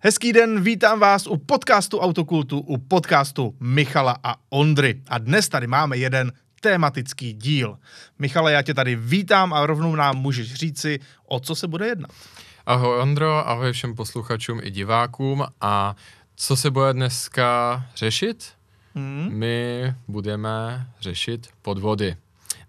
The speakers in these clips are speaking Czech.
Hezký den, vítám vás u podcastu Autokultu, u podcastu Michala a Ondry. A dnes tady máme jeden tématický díl. Michale, já tě tady vítám a rovnou nám můžeš říci, o co se bude jednat. Ahoj Ondro, ahoj všem posluchačům i divákům a co se bude dneska řešit? Hmm? My budeme řešit podvody.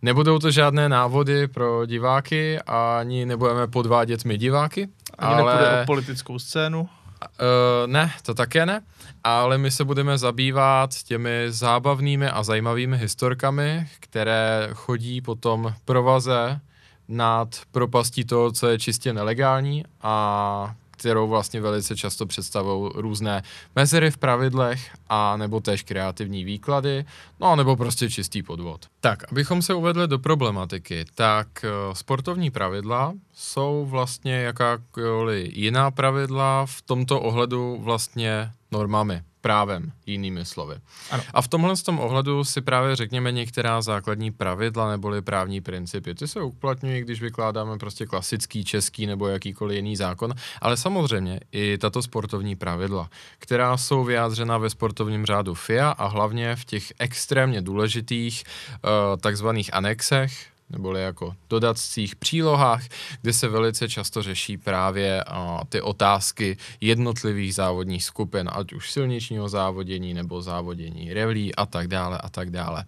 Nebudou to žádné návody pro diváky, ani nebudeme podvádět my diváky. Ani ale... nepůjde o politickou scénu. Uh, ne, to také ne, ale my se budeme zabývat těmi zábavnými a zajímavými historkami, které chodí potom provaze nad propastí toho, co je čistě nelegální a kterou vlastně velice často představují různé mezery v pravidlech a nebo též kreativní výklady, no a nebo prostě čistý podvod. Tak, abychom se uvedli do problematiky, tak eh, sportovní pravidla jsou vlastně jakákoliv jiná pravidla v tomto ohledu vlastně normami, právem, jinými slovy. Ano. A v tomhle z tom ohledu si právě řekněme některá základní pravidla neboli právní principy. Ty se uplatňují, když vykládáme prostě klasický český nebo jakýkoliv jiný zákon, ale samozřejmě i tato sportovní pravidla, která jsou vyjádřena ve sportovním řádu FIA a hlavně v těch extrémně důležitých uh, takzvaných anexech, neboli jako dodacích přílohách, kde se velice často řeší právě a, ty otázky jednotlivých závodních skupin, ať už silničního závodění nebo závodění revlí a tak dále a tak dále.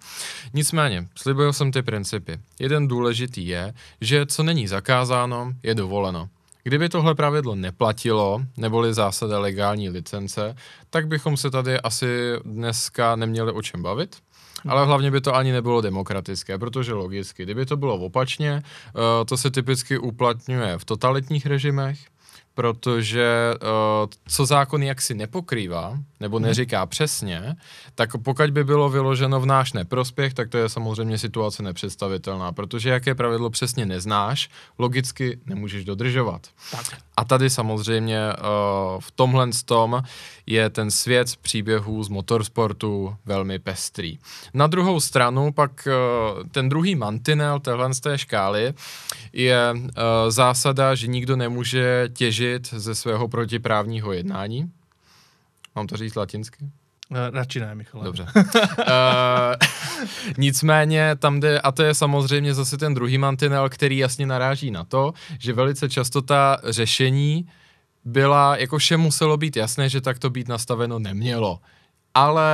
Nicméně, slibuju jsem ty principy. Jeden důležitý je, že co není zakázáno, je dovoleno. Kdyby tohle pravidlo neplatilo, neboli zásada legální licence, tak bychom se tady asi dneska neměli o čem bavit, ale hlavně by to ani nebylo demokratické, protože logicky, kdyby to bylo opačně, eh, to se typicky uplatňuje v totalitních režimech, protože uh, co zákon jaksi nepokrývá, nebo mhm. neříká hmm. přesně, tak pokud by bylo vyloženo v náš neprospěch, tak to je samozřejmě situace nepředstavitelná, protože jaké pravidlo přesně neznáš, logicky nemůžeš dodržovat. Tak. A tady samozřejmě uh, v tomhle tom je ten svět příběhů z motorsportu velmi pestrý. Na druhou stranu pak uh, ten druhý mantinel téhle z té škály je uh, zásada, že nikdo nemůže těžit omluvit ze svého protiprávního jednání. Mám to říct latinsky? Radši ne, Michale. Dobře. uh, nicméně tam jde, a to je samozřejmě zase ten druhý mantinel, který jasně naráží na to, že velice často ta řešení byla, jako vše muselo být jasné, že tak to být nastaveno nemělo ale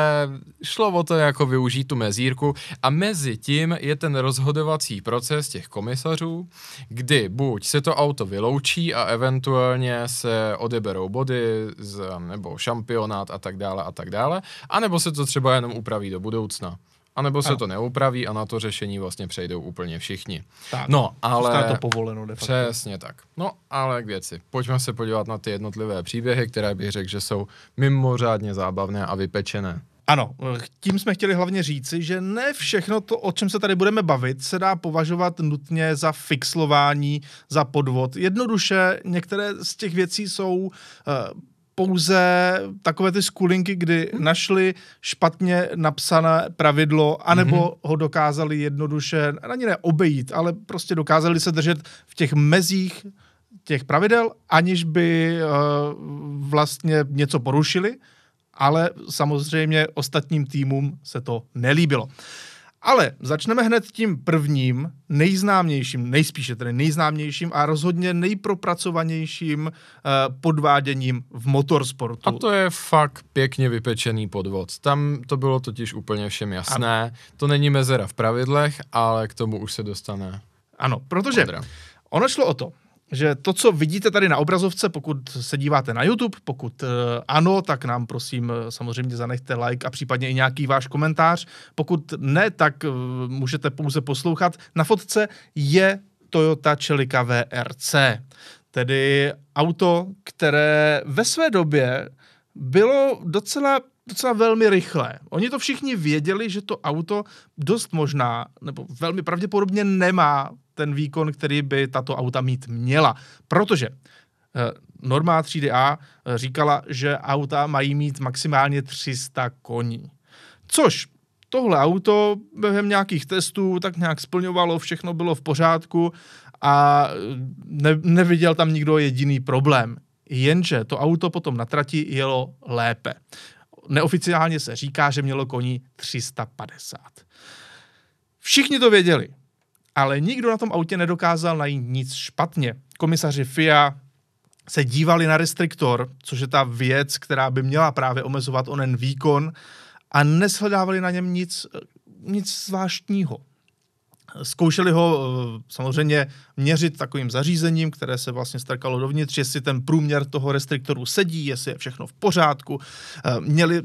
šlo o to jako využít tu mezírku a mezi tím je ten rozhodovací proces těch komisařů, kdy buď se to auto vyloučí a eventuálně se odeberou body z, nebo šampionát a tak dále a tak dále, anebo se to třeba jenom upraví do budoucna anebo se ano. to neupraví a na to řešení vlastně přejdou úplně všichni. Tak, no, ale... to povoleno de facto. Přesně tak. No, ale k věci. Pojďme se podívat na ty jednotlivé příběhy, které bych řekl, že jsou mimořádně zábavné a vypečené. Ano, tím jsme chtěli hlavně říci, že ne všechno to, o čem se tady budeme bavit, se dá považovat nutně za fixlování, za podvod. Jednoduše, některé z těch věcí jsou uh, pouze takové ty skulinky, kdy hmm. našli špatně napsané pravidlo, anebo hmm. ho dokázali jednoduše, ani ne obejít, ale prostě dokázali se držet v těch mezích těch pravidel, aniž by uh, vlastně něco porušili, ale samozřejmě ostatním týmům se to nelíbilo. Ale začneme hned tím prvním, nejznámějším, nejspíše tedy nejznámějším a rozhodně nejpropracovanějším uh, podváděním v motorsportu. A to je fakt pěkně vypečený podvod. Tam to bylo totiž úplně všem jasné. Ano. To není mezera v pravidlech, ale k tomu už se dostane. Ano, protože ono šlo o to, že to, co vidíte tady na obrazovce, pokud se díváte na YouTube, pokud uh, ano, tak nám prosím eh, samozřejmě zanechte like a případně i nějaký váš komentář. Pokud ne, tak uh, můžete pouze poslouchat. Na fotce je Toyota Celica VRC, tedy auto, které ve své době bylo docela docela velmi rychle. Oni to všichni věděli, že to auto dost možná, nebo velmi pravděpodobně nemá ten výkon, který by tato auta mít měla. Protože eh, norma 3DA eh, říkala, že auta mají mít maximálně 300 koní. Což tohle auto během nějakých testů tak nějak splňovalo, všechno bylo v pořádku a eh, ne, neviděl tam nikdo jediný problém. Jenže to auto potom na trati jelo lépe. Neoficiálně se říká, že mělo koní 350. Všichni to věděli ale nikdo na tom autě nedokázal najít nic špatně. Komisaři FIA se dívali na restriktor, což je ta věc, která by měla právě omezovat onen výkon, a neshledávali na něm nic, eh, nic zvláštního. Zkoušeli ho eh, samozřejmě měřit takovým zařízením, které se vlastně strkalo dovnitř, jestli ten průměr toho restriktoru sedí, jestli je všechno v pořádku. Eh, měli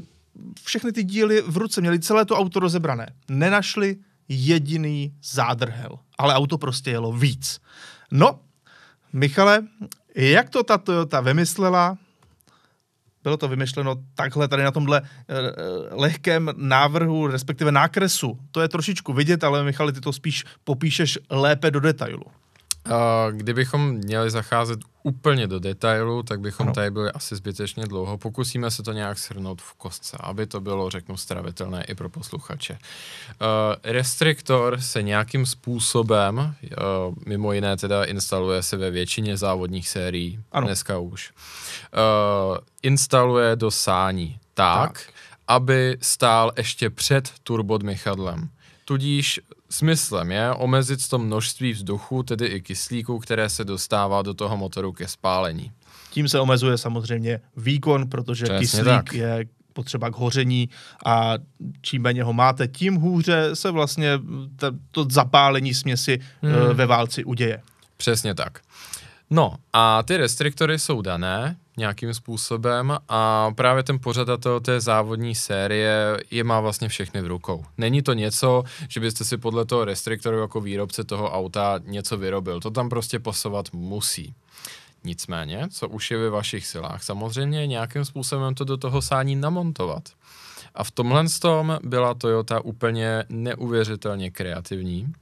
všechny ty díly v ruce, měli celé to auto rozebrané. Nenašli jediný zádrhel, ale auto prostě jelo víc. No, Michale, jak to ta Toyota vymyslela? Bylo to vymyšleno takhle tady na tomhle uh, lehkém návrhu, respektive nákresu. To je trošičku vidět, ale Michale, ty to spíš popíšeš lépe do detailu. Kdybychom měli zacházet úplně do detailu, tak bychom ano. tady byli asi zbytečně dlouho. Pokusíme se to nějak shrnout v kostce, aby to bylo, řeknu, stravitelné i pro posluchače. Eh, restriktor se nějakým způsobem, eh, mimo jiné teda instaluje se ve většině závodních sérií, ano. dneska už, eh, instaluje do sání tak, tak, aby stál ještě před turbodmychadlem. Tudíž Smyslem je omezit to množství vzduchu, tedy i kyslíku, které se dostává do toho motoru ke spálení. Tím se omezuje samozřejmě výkon, protože Přesně kyslík tak. je potřeba k hoření a čím méně ho máte, tím hůře se vlastně to zapálení směsi eh, hmm. ve válci uděje. Přesně tak. No a ty restriktory jsou dané nějakým způsobem a právě ten pořadatel té závodní série je má vlastně všechny v rukou. Není to něco, že byste si podle toho restriktoru jako výrobce toho auta něco vyrobil. To tam prostě pasovat musí. Nicméně, co už je ve vašich silách, samozřejmě nějakým způsobem to do toho sání namontovat. A v tomhle tom byla Toyota úplně neuvěřitelně kreativní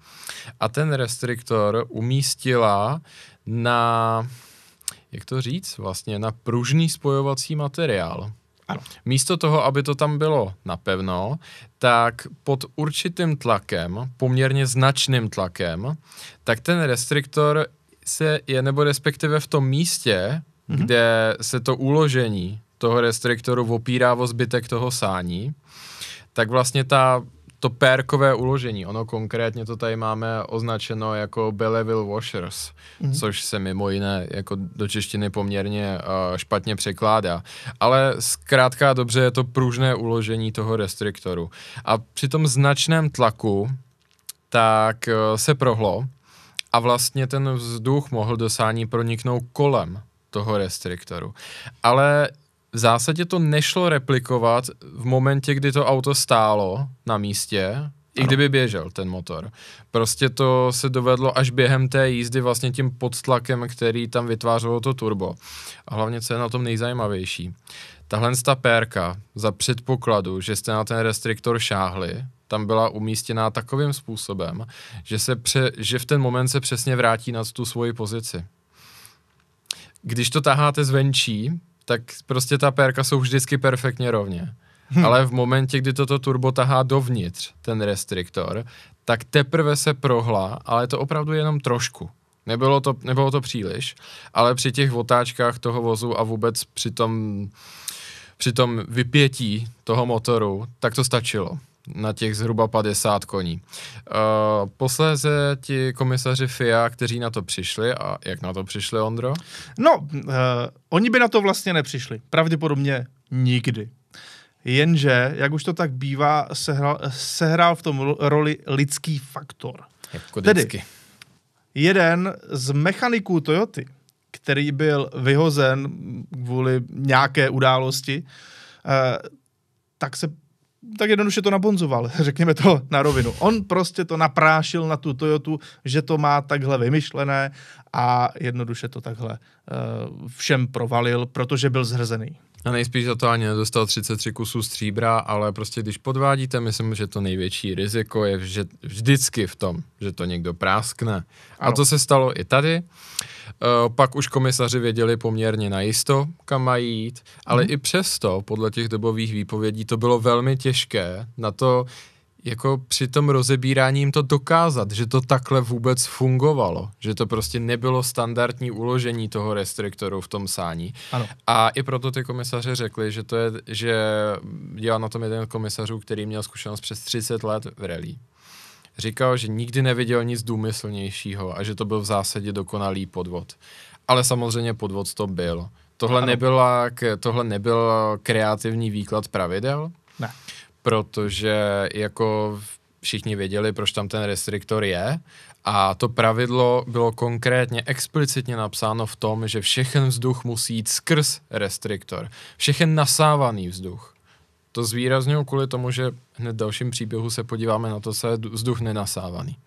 a ten restriktor umístila na jak to říct, vlastně na pružný spojovací materiál. Ano. Místo toho, aby to tam bylo napevno, tak pod určitým tlakem, poměrně značným tlakem, tak ten restriktor se je, nebo respektive v tom místě, mhm. kde se to uložení toho restriktoru opírá o zbytek toho sání, tak vlastně ta to pérkové uložení, ono konkrétně to tady máme označeno jako Belleville Washers, mm-hmm. což se mimo jiné jako do češtiny poměrně uh, špatně překládá. Ale zkrátka dobře je to pružné uložení toho restriktoru. A při tom značném tlaku tak uh, se prohlo a vlastně ten vzduch mohl do sání proniknout kolem toho restriktoru. Ale v zásadě to nešlo replikovat v momentě, kdy to auto stálo na místě, ano. i kdyby běžel ten motor. Prostě to se dovedlo až během té jízdy vlastně tím podtlakem, který tam vytvářelo to turbo. A hlavně, co je na tom nejzajímavější, tahle ta pérka za předpokladu, že jste na ten restriktor šáhli, tam byla umístěná takovým způsobem, že, se pře, že v ten moment se přesně vrátí na tu svoji pozici. Když to taháte zvenčí, tak prostě ta pérka jsou vždycky perfektně rovně. Hmm. Ale v momentě, kdy toto turbo tahá dovnitř, ten restriktor, tak teprve se prohla, ale to opravdu jenom trošku. Nebylo to, nebylo to příliš, ale při těch otáčkách toho vozu a vůbec při tom, při tom vypětí toho motoru, tak to stačilo na těch zhruba 50 koní. Uh, posléze ti komisaři FIA, kteří na to přišli, a jak na to přišli, Ondro? No, uh, oni by na to vlastně nepřišli. Pravděpodobně nikdy. Jenže, jak už to tak bývá, sehrál, sehrál v tom roli lidský faktor. Jako Tedy, jeden z mechaniků Toyoty, který byl vyhozen kvůli nějaké události, uh, tak se tak jednoduše to nabonzoval, řekněme to na rovinu. On prostě to naprášil na tu Toyotu, že to má takhle vymyšlené a jednoduše to takhle uh, všem provalil, protože byl zhrzený. A nejspíš za to ani nedostal 33 kusů stříbra, ale prostě když podvádíte, myslím, že to největší riziko je že vždycky v tom, že to někdo práskne. Ano. A to se stalo i tady. Uh, pak už komisaři věděli poměrně najisto, kam mají jít, ale hmm. i přesto, podle těch dobových výpovědí, to bylo velmi těžké na to jako při tom rozebírání jim to dokázat, že to takhle vůbec fungovalo, že to prostě nebylo standardní uložení toho restriktoru v tom sání. Ano. A i proto ty komisaře řekli, že to je, že dělal na tom jeden komisařů, který měl zkušenost přes 30 let v rally. Říkal, že nikdy neviděl nic důmyslnějšího a že to byl v zásadě dokonalý podvod. Ale samozřejmě podvod to byl. Tohle, nebyla, tohle nebyl kreativní výklad pravidel? Ne protože jako všichni věděli, proč tam ten restriktor je a to pravidlo bylo konkrétně explicitně napsáno v tom, že všechen vzduch musí jít skrz restriktor. Všechen nasávaný vzduch. To zvýrazňuji kvůli tomu, že hned v dalším příběhu se podíváme na to, co je vzduch nenasávaný.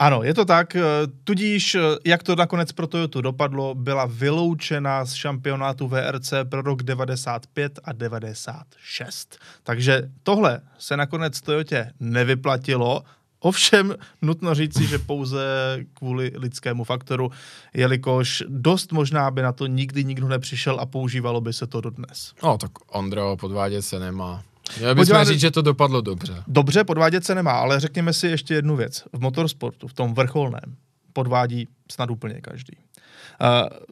Ano, je to tak. Eh, tudíž, eh, jak to nakonec pro Toyota dopadlo, byla vyloučena z šampionátu VRC pro rok 95 a 96. Takže tohle se nakonec Toyotě nevyplatilo, Ovšem, nutno říci, že pouze kvůli lidskému faktoru, jelikož dost možná by na to nikdy nikdo nepřišel a používalo by se to dodnes. No, tak Ondro, podvádět se nemá. Já bych Podívat... říct, že to dopadlo dobře. Dobře, podvádět se nemá, ale řekněme si ještě jednu věc. V motorsportu, v tom vrcholném, podvádí snad úplně každý. Uh,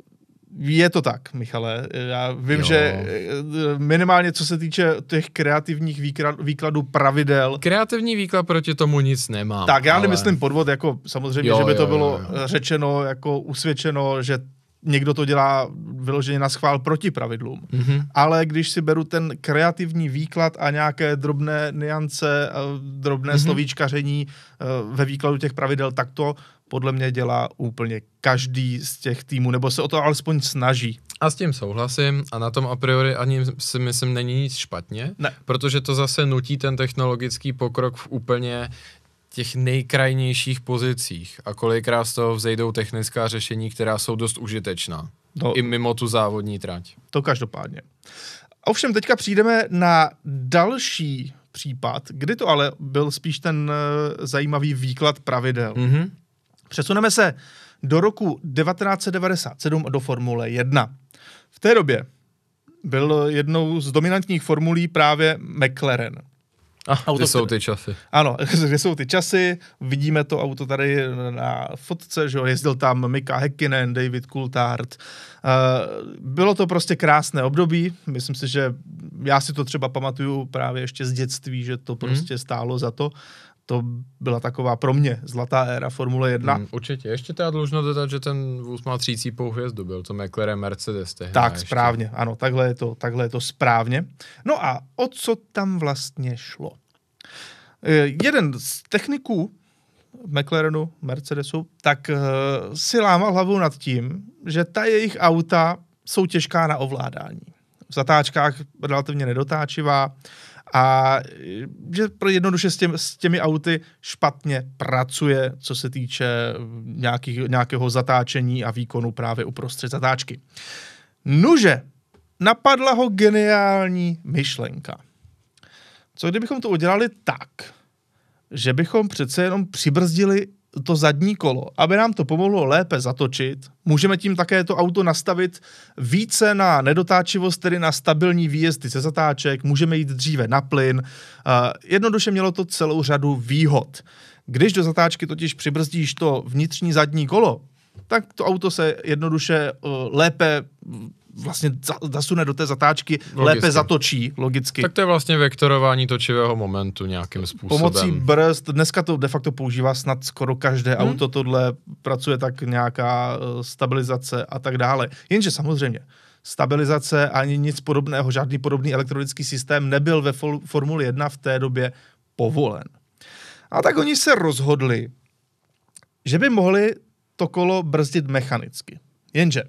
je to tak, Michale. Já vím, jo. že eh, minimálně co se týče těch kreativních výkladů pravidel. Kreativní výklad proti tomu nic nemá. Tak já ale... nemyslím podvod, jako samozřejmě, jo, že by jo, to bylo jo, jo. řečeno, jako usvědčeno, že někdo to dělá vyloženě na schvál proti pravidlům. Mm-hmm. Ale když si beru ten kreativní výklad a nějaké drobné niance, eh, drobné mm-hmm. slovíčkaření eh, ve výkladu těch pravidel, tak to podle mě dělá úplně každý z těch týmů, nebo se o to alespoň snaží. A s tím souhlasím a na tom a priori ani si myslím není nic špatně, ne. protože to zase nutí ten technologický pokrok v úplně těch nejkrajnějších pozicích a kolikrát z toho vzejdou technická řešení, která jsou dost užitečná. No, I mimo tu závodní trať. To každopádně. Ovšem, teďka přijdeme na další případ, kdy to ale byl spíš ten uh, zajímavý výklad pravidel. Mm-hmm. Přesuneme se do roku 1997 do Formule 1. V té době byl jednou z dominantních formulí právě McLaren. Ah, auto, kde jsou ty časy. Ano, kde jsou ty časy, vidíme to auto tady na fotce, že jo, jezdil tam Mika Hekinen, David Coulthard. Uh, bylo to prostě krásné období, myslím si, že já si to třeba pamatuju právě ještě z dětství, že to mhm. prostě mm. stálo za to. Uh, to byla taková pro mě zlatá éra Formule 1. Hmm, určitě. Ještě teda dlužno dodat, že ten vůz má třící hvězdu, byl to McLaren Mercedes. Tehna tak, ještě. správně, ano, takhle je, to, takhle je to správně. No a o co tam vlastně šlo? Eh, jeden z techniků McLarenu, Mercedesu, tak eh, si lámal hlavu nad tím, že ta jejich auta jsou těžká na ovládání. V zatáčkách relativně nedotáčivá, a že pro jednoduše s, těm, s těmi auty špatně pracuje, co se týče mm, nějakých, nějakého zatáčení a výkonu právě uprostřed zatáčky. Nuže, napadla ho geniální myšlenka. Co kdybychom to udělali tak, že bychom přece jenom přibrzdili to zadní kolo, aby nám to pomohlo lépe zatočit. Můžeme tím také to auto nastavit více na nedotáčivost, tedy na stabilní výjezdy ze zatáček, můžeme jít dříve na plyn. Jednoduše mělo to celou řadu výhod. Když do zatáčky totiž přibrzdíš to vnitřní zadní kolo, tak to auto se jednoduše eh, lépe vlastně zasune do té zatáčky, logicky. lépe zatočí, logicky. Tak to je vlastně vektorování točivého momentu nějakým způsobem. Pomocí brzd, dneska to de facto používá snad skoro každé hmm. auto, tohle pracuje tak nějaká eh, stabilizace a tak dále. Jenže samozřejmě, stabilizace ani nic podobného, žádný podobný elektronický systém nebyl ve Formuli 1 v té době povolen. A tak oni se rozhodli, že by mohli to kolo brzdit mechanicky. Jenže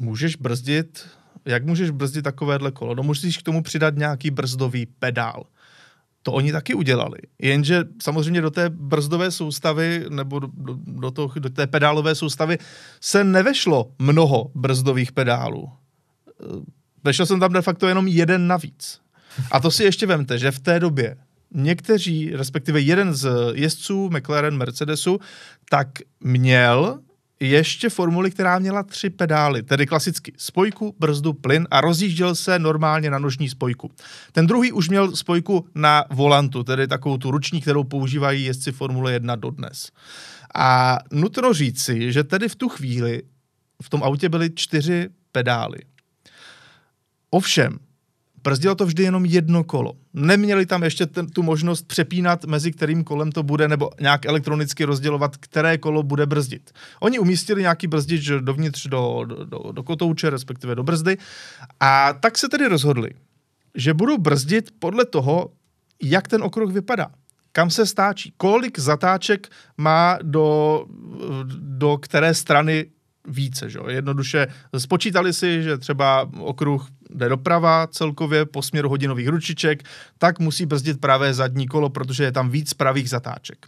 Můžeš brzdit, jak můžeš brzdit takovéhle kolo? No musíš k tomu přidat nějaký brzdový pedál. To oni taky udělali. Jenže samozřejmě do té brzdové soustavy nebo do, do, toho, do té pedálové soustavy se nevešlo mnoho brzdových pedálů. Eh, vešel jsem tam de facto jenom jeden navíc. A to si ještě vemte, že v té době někteří, respektive jeden z jezdců McLaren Mercedesu, tak měl ještě formuli, která měla tři pedály, tedy klasicky spojku, brzdu, plyn a rozjížděl se normálně na nožní spojku. Ten druhý už měl spojku na volantu, tedy takovou tu ruční, kterou používají jezdci Formule 1 dodnes. A nutno říci, že tedy v tu chvíli v tom autě byly čtyři pedály. Ovšem, Brzdilo to vždy jenom jedno kolo. Neměli tam ještě ten, tu možnost přepínat, mezi kterým kolem to bude, nebo nějak elektronicky rozdělovat, které kolo bude brzdit. Oni umístili nějaký brzdič dovnitř do, do, do, do kotouče, respektive do brzdy, a tak se tedy rozhodli, že budou brzdit podle toho, jak ten okruh vypadá kam se stáčí, kolik zatáček má do, do které strany více. Že? Jednoduše spočítali si, že třeba okruh jde doprava celkově po směru hodinových ručiček, tak musí brzdit pravé zadní kolo, protože je tam víc pravých zatáček.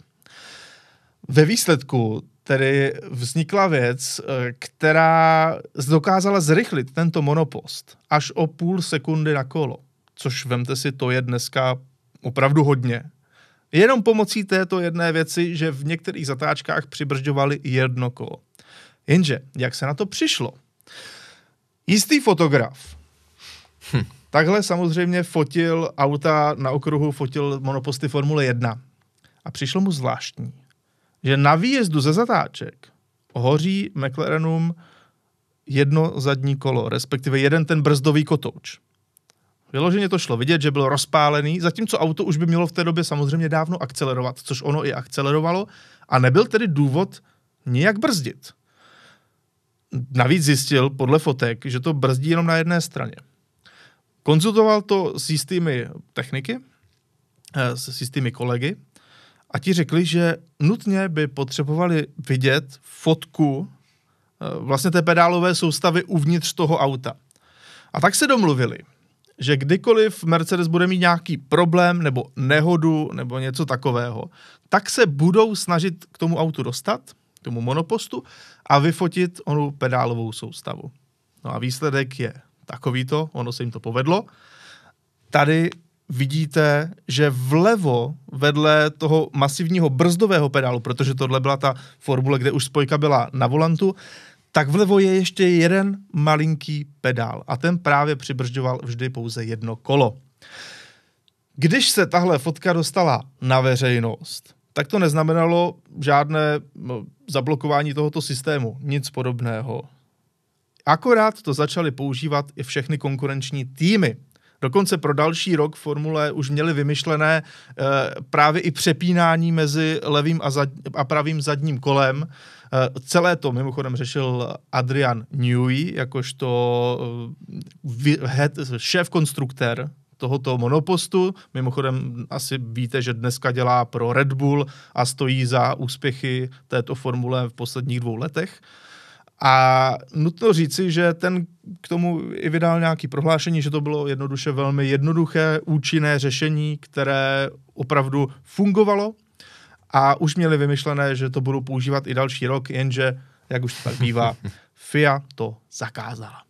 Ve výsledku tedy vznikla věc, eh, která dokázala zrychlit tento monopost až o půl sekundy na kolo, což vemte si, to je dneska opravdu hodně. Jenom pomocí této jedné věci, že v některých zatáčkách přibržďovali jedno kolo. Jenže, jak se na to přišlo? Jistý fotograf. Hm. Takhle samozřejmě fotil auta na okruhu, fotil monoposty Formule 1. A přišlo mu zvláštní, že na výjezdu ze zatáček hoří McLarenům jedno zadní kolo, respektive jeden ten brzdový kotouč. Vyloženě to šlo vidět, že byl rozpálený, zatímco auto už by mělo v té době samozřejmě dávno akcelerovat, což ono i akcelerovalo, a nebyl tedy důvod nijak brzdit navíc zjistil podle fotek, že to brzdí jenom na jedné straně. Konzultoval to s jistými techniky, eh, s jistými kolegy a ti řekli, že nutně by potřebovali vidět fotku eh, vlastně té pedálové soustavy uvnitř toho auta. A tak se domluvili, že kdykoliv Mercedes bude mít nějaký problém nebo nehodu nebo něco takového, tak se budou snažit k tomu autu dostat – tomu monopostu a vyfotit onu pedálovou soustavu. No a výsledek je takovýto, ono se jim to povedlo. Tady vidíte, že vlevo vedle toho masivního brzdového pedálu, protože tohle byla ta formule, kde už spojka byla na volantu, tak vlevo je ještě jeden malinký pedál a ten právě přibržďoval vždy pouze jedno kolo. Když se tahle fotka dostala na veřejnost, tak to neznamenalo žádné zablokování tohoto systému, nic podobného. Akorát to začali používat i všechny konkurenční týmy. Dokonce pro další rok formule už měli vymyšlené e, právě i přepínání mezi levým a, zad, a pravým zadním kolem. E, celé to mimochodem řešil Adrian Newey, jakožto e, head, šéf konstruktér tohoto monopostu. Mimochodem asi víte, že dneska dělá pro Red Bull a stojí za úspěchy této formule v posledních dvou letech. A nutno říci, že ten k tomu i vydal nějaké prohlášení, že to bylo jednoduše velmi jednoduché, účinné řešení, které opravdu fungovalo a už měli vymyšlené, že to budou používat i další rok, jenže, jak už to tak bývá, FIA to zakázala.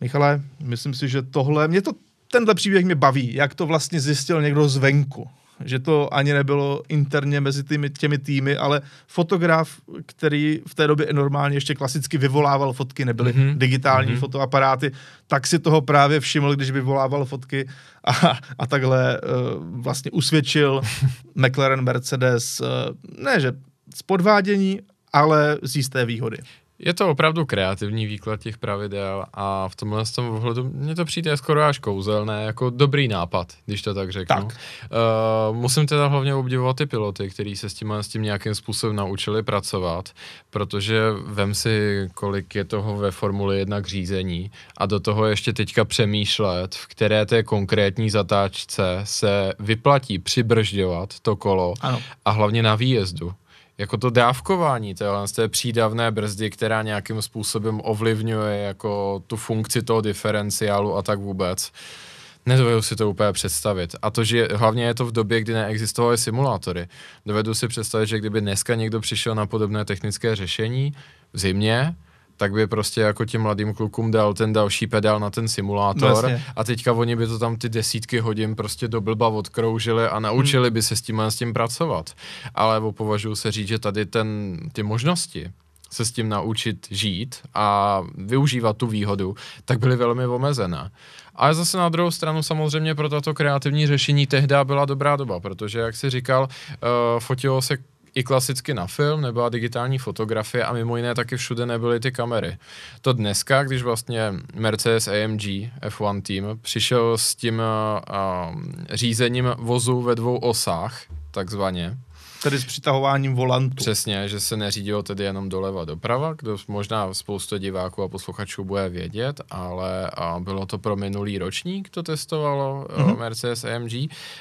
Michale, myslím si, že tohle, mě to tenhle příběh mě baví, jak to vlastně zjistil někdo zvenku. Že to ani nebylo interně mezi těmi, těmi týmy, ale fotograf, který v té době normálně ještě klasicky vyvolával fotky, nebyly mm-hmm. digitální mm-hmm. fotoaparáty, tak si toho právě všiml, když vyvolával fotky a, a takhle uh, vlastně usvědčil McLaren Mercedes, uh, ne že z podvádění, ale z jisté výhody. Je to opravdu kreativní výklad těch pravidel a v tomhle z tom ohledu mně to přijde skoro až kouzelné, jako dobrý nápad, když to tak řeknu. Tak. Uh, musím teda hlavně obdivovat ty piloty, kteří se s tím, s tím nějakým způsobem naučili pracovat, protože vem si, kolik je toho ve Formuli 1 k řízení a do toho ještě teďka přemýšlet, v které té konkrétní zatáčce se vyplatí přibržďovat to kolo ano. a hlavně na výjezdu jako to dávkování téhle z té přídavné brzdy, která nějakým způsobem ovlivňuje jako tu funkci toho diferenciálu a tak vůbec. Nedovedu si to úplně představit. A to, že hlavně je to v době, kdy neexistovaly simulátory. Dovedu si představit, že kdyby dneska někdo přišel na podobné technické řešení v zimě, tak by prostě jako těm mladým klukům dal ten další pedál na ten simulátor no, a teďka oni by to tam ty desítky hodin prostě do blba odkroužili a naučili hmm. by se s tím s tím pracovat. Ale považuji se říct, že tady ten, ty možnosti, se s tím naučit žít a využívat tu výhodu, tak byly velmi omezené. Ale zase na druhou stranu samozřejmě pro tato kreativní řešení tehdy byla dobrá doba, protože, jak si říkal, uh, fotilo se i klasicky na film, nebyla digitální fotografie a mimo jiné taky všude nebyly ty kamery. To dneska, když vlastně Mercedes AMG F1 tým přišel s tím uh, řízením vozu ve dvou osách, takzvaně, tedy s přitahováním volantu. Přesně, že se neřídilo tedy jenom doleva doprava, kdo možná spoustu diváků a posluchačů bude vědět, ale a bylo to pro minulý ročník, to testovalo mm-hmm. Mercedes AMG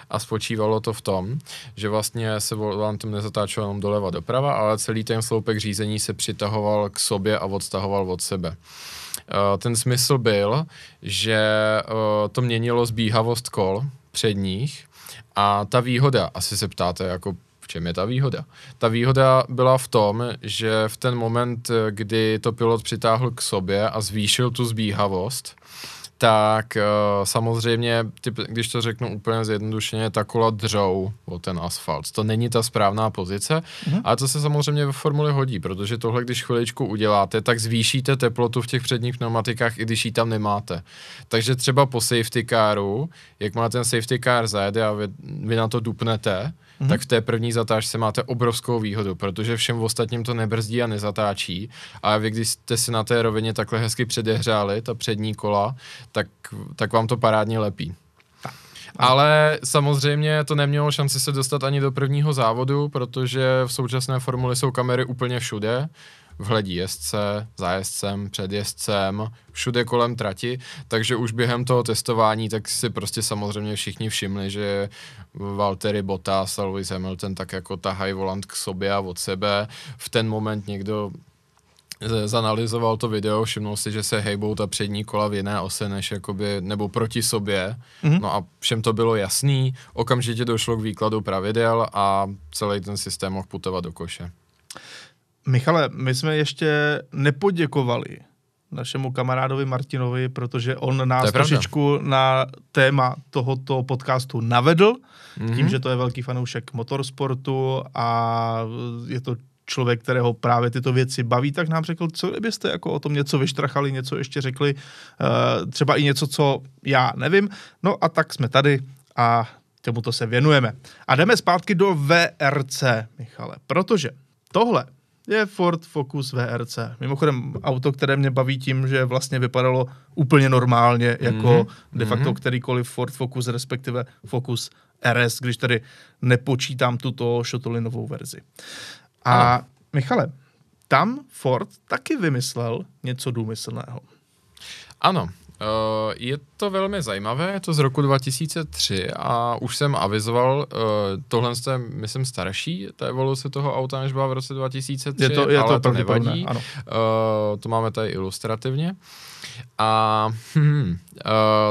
a spočívalo to v tom, že vlastně se volantem nezatáčelo jenom doleva doprava, ale celý ten sloupek řízení se přitahoval k sobě a odstahoval od sebe eh, ten smysl byl, že eh, to měnilo zbíhavost kol předních a ta výhoda, asi se ptáte, jako v čem je ta výhoda? Ta výhoda byla v tom, že v ten moment, kdy to pilot přitáhl k sobě a zvýšil tu zbíhavost, tak eh, samozřejmě, když to řeknu úplně zjednodušeně, ta kola dřou o ten asfalt. To není ta správná pozice, mhm. ale to se samozřejmě ve formuli hodí, protože tohle, když chviličku uděláte, tak zvýšíte teplotu v těch předních pneumatikách, i když ji tam nemáte. Takže třeba po safety caru, jak má ten safety car zajede a vy, vy na to dupnete, mm-hmm. tak v té první zatáčce máte obrovskou výhodu, protože všem ostatním to nebrzdí a nezatáčí. A vy, když jste si na té rovině takhle hezky předehřáli, ta přední kola, tak, tak vám to parádně lepí. Ale samozřejmě to nemělo šanci se dostat ani do prvního závodu, protože v současné formuli jsou kamery úplně všude vhledí jezdce, zájezdcem, předjezdcem, všude kolem trati, takže už během toho testování tak si prostě samozřejmě všichni všimli, že Valtteri Bottas a Lewis Hamilton tak jako tahají volant k sobě a od sebe. V ten moment někdo e, zanalizoval to video, všimnul si, že se hejbou ta přední kola v jiné ose než jakoby, nebo proti sobě, mm-hmm. no a všem to bylo jasný, okamžitě došlo k výkladu pravidel a celý ten systém mohl putovat do koše. Michale, my jsme ještě nepoděkovali našemu kamarádovi Martinovi, protože on nás trošičku na téma tohoto podcastu navedl, mm-hmm. tím, že to je velký fanoušek motorsportu a je to člověk, kterého právě tyto věci baví, tak nám řekl, co kdybyste jako o tom něco vyštrachali, něco ještě řekli, eh, třeba i něco, co já nevím. No a tak jsme tady a tomuto se věnujeme. A jdeme zpátky do VRC, Michale, protože tohle je Ford Focus VRC. Mimochodem auto, které mě baví tím, že vlastně vypadalo úplně normálně, jako mm-hmm. de facto mhm. kterýkoliv Ford Focus, respektive Focus RS, když tady nepočítám tuto šotolinovou verzi. A no. Michale, tam Ford taky vymyslel něco důmyslného. Ano, Eh, je to velmi zajímavé, je to z roku 2003 a už jsem avizoval, uh, tohle je, myslím, starší, ta evoluce toho auta, než byla v roce 2003, je to, je ale to, to nevadí. Ano. Uh, to máme tady ilustrativně. A hmm, uh,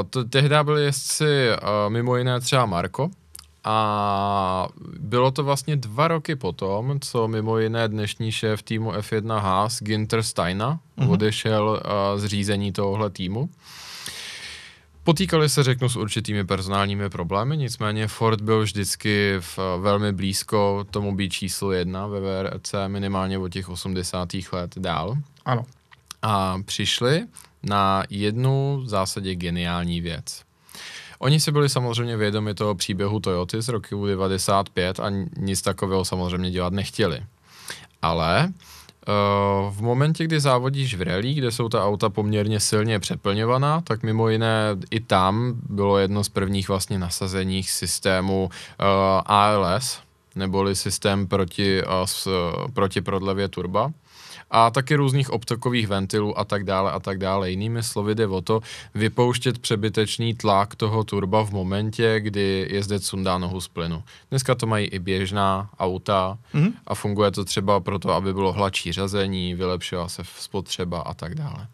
to, tehdy byli jezdci uh, mimo jiné třeba Marko, a bylo to vlastně dva roky potom, co mimo jiné dnešní šéf týmu F1 Haas Ginter Steina mm-hmm. odešel uh, z řízení tohohle týmu. Potýkali se, řeknu, s určitými personálními problémy, nicméně Ford byl vždycky v, eh, velmi blízko tomu být číslo jedna ve VRC, minimálně od těch 80. let dál. Ano. A přišli na jednu v zásadě geniální věc. Oni si byli samozřejmě vědomi toho příběhu Toyoty z roku 95 a nic takového samozřejmě dělat nechtěli. Ale eh, v momentě, kdy závodíš v rally, kde jsou ta auta poměrně silně přeplňovaná, tak mimo jiné i tam bylo jedno z prvních vlastně nasazeních systému eh, ALS, neboli systém proti, eh, proti prodlevě turba, a taky různých obtokových ventilů a tak dále a tak dále. Jinými slovy jde o to vypouštět přebytečný tlak toho turba v momentě, kdy jezdec sundá nohu z plynu. Dneska to mají i běžná auta mm-hmm. a funguje to třeba proto, aby bylo hladší řazení, vylepšila se spotřeba a tak dále.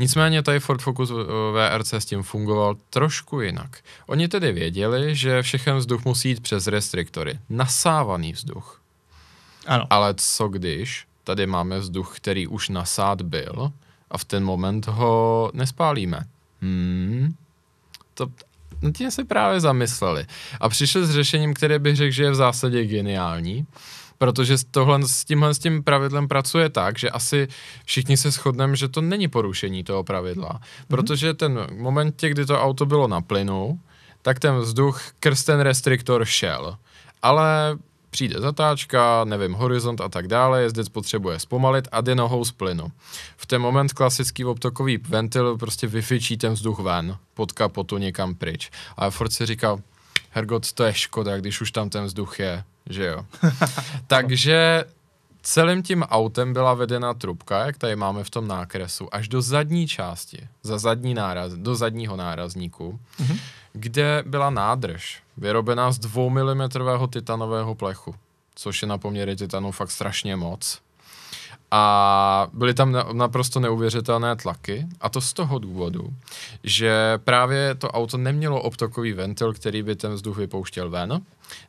Nicméně tady Ford Focus eh, VRC s tím fungoval trošku jinak. Oni tedy věděli, že všechen vzduch musí jít přes restriktory. Nasávaný vzduch. Ano. Ale co když tady máme vzduch, který už nasát byl a v ten moment ho nespálíme. Hmm. To, no tím se právě zamysleli. A přišli s řešením, které bych řekl, že je v zásadě geniální, protože tohle, s tímhle s tím pravidlem pracuje tak, že asi všichni se shodneme, že to není porušení toho pravidla. Mm-hmm. Protože ten moment, kdy to auto bylo na plynu, tak ten vzduch krsten restriktor šel. Ale Přijde zatáčka, nevím, horizont a tak dále, jezdec potřebuje zpomalit a jde nohou z plynu. V ten moment klasický obtokový ventil prostě vyfičí ten vzduch ven, pod kapotu někam pryč. A Ford si říkal, Hergot, to je škoda, když už tam ten vzduch je, že jo. Takže Celým tím autem byla vedena trubka, jak tady máme v tom nákresu, až do zadní části, za zadní náraz, do zadního nárazníku, mm-hmm. kde byla nádrž vyrobená z 2 mm titanového plechu, což je na poměry titanu fakt strašně moc. A byly tam naprosto neuvěřitelné tlaky a to z toho důvodu, že právě to auto nemělo obtokový ventil, který by ten vzduch vypouštěl ven.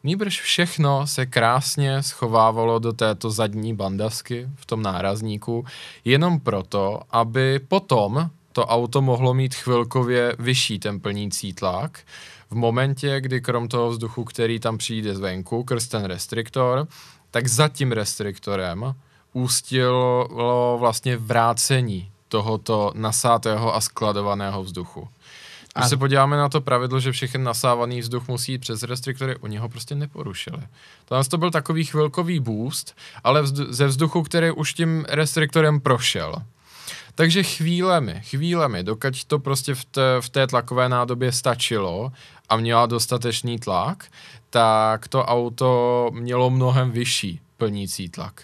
Nýbrž všechno se krásně schovávalo do této zadní bandasky v tom nárazníku, jenom proto, aby potom to auto mohlo mít chvilkově vyšší ten plnící tlak, v momentě, kdy krom toho vzduchu, který tam přijde zvenku, krz ten restriktor, tak za tím restriktorem ústilo vlastně vrácení tohoto nasátého a skladovaného vzduchu. Když se podíváme na to pravidlo, že všechny nasávaný vzduch musí jít přes které u něho prostě neporušily. Tam to byl takový chvilkový boost, ale vzd- ze vzduchu, který už tím restriktorem prošel. Takže chvílemi, chvílemi, dokud to prostě v té, v té tlakové nádobě stačilo a měla dostatečný tlak, tak to auto mělo mnohem vyšší plnící tlak.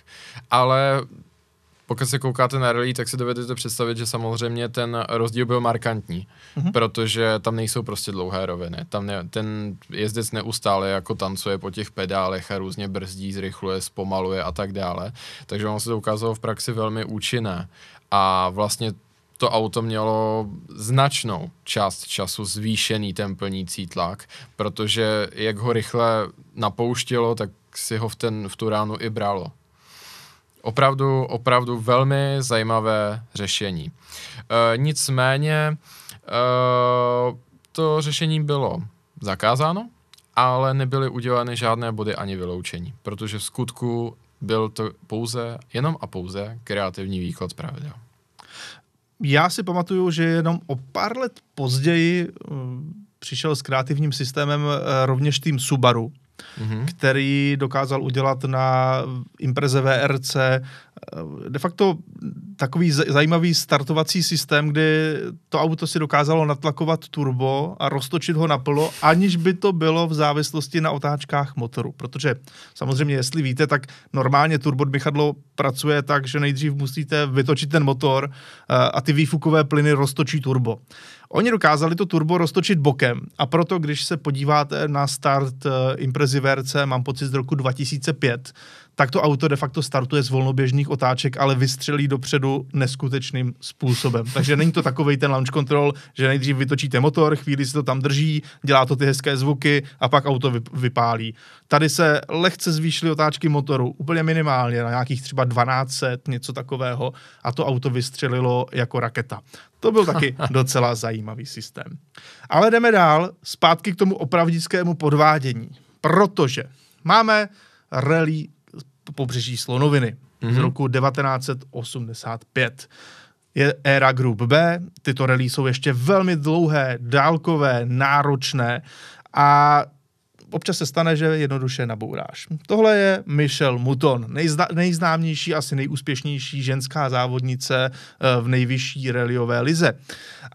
Ale pokud se koukáte na rally, tak si dovedete představit, že samozřejmě ten rozdíl byl markantní, mm-hmm. protože tam nejsou prostě dlouhé roviny. Tam ne, ten jezdec neustále jako tancuje po těch pedálech a různě brzdí, zrychluje, zpomaluje a tak dále. Takže ono se to ukázalo v praxi velmi účinné. A vlastně to auto mělo značnou část času zvýšený ten plnící tlak, protože jak ho rychle napouštělo, tak si ho v, ten, v tu ránu i bralo. Opravdu, opravdu velmi zajímavé řešení. E, nicméně e, to řešení bylo zakázáno, ale nebyly udělány žádné body ani vyloučení, protože v skutku byl to pouze, jenom a pouze kreativní výklad pravidel. Já si pamatuju, že jenom o pár let později e, přišel s kreativním systémem e, rovněž tým Subaru, mm-hmm. který dokázal udělat na impreze VRC eh, de facto takový zajímavý startovací systém, kdy to auto si dokázalo natlakovat turbo a roztočit ho naplno, aniž by to bylo v závislosti na otáčkách motoru. Protože samozřejmě, jestli víte, tak normálně turbodmychadlo pracuje tak, že nejdřív musíte vytočit ten motor eh, a ty výfukové plyny roztočí turbo. Oni dokázali to turbo roztočit bokem a proto, když se podíváte na start uh, Imprezi VRC, mám pocit z roku 2005, tak to auto de facto startuje z volnoběžných otáček, ale vystřelí dopředu neskutečným způsobem. Takže není to takový ten launch control, že nejdřív vytočíte motor, chvíli se to tam drží, dělá to ty hezké zvuky a pak auto vypálí. Tady se lehce zvýšily otáčky motoru, úplně minimálně, na nějakých třeba 1200, něco takového, a to auto vystřelilo jako raketa. To byl taky docela zajímavý systém. Ale jdeme dál, zpátky k tomu opravdickému podvádění. Protože máme rally pobřeží Slonoviny mm-hmm. z mhm. roku 1985 je éra Group B. Tyto relí jsou ještě velmi dlouhé, dálkové, náročné a občas se stane, že jednoduše nabouráš. Tohle je Michelle Muton, nejzna, nejznámější, asi nejúspěšnější ženská závodnice eh, v nejvyšší reliové lize.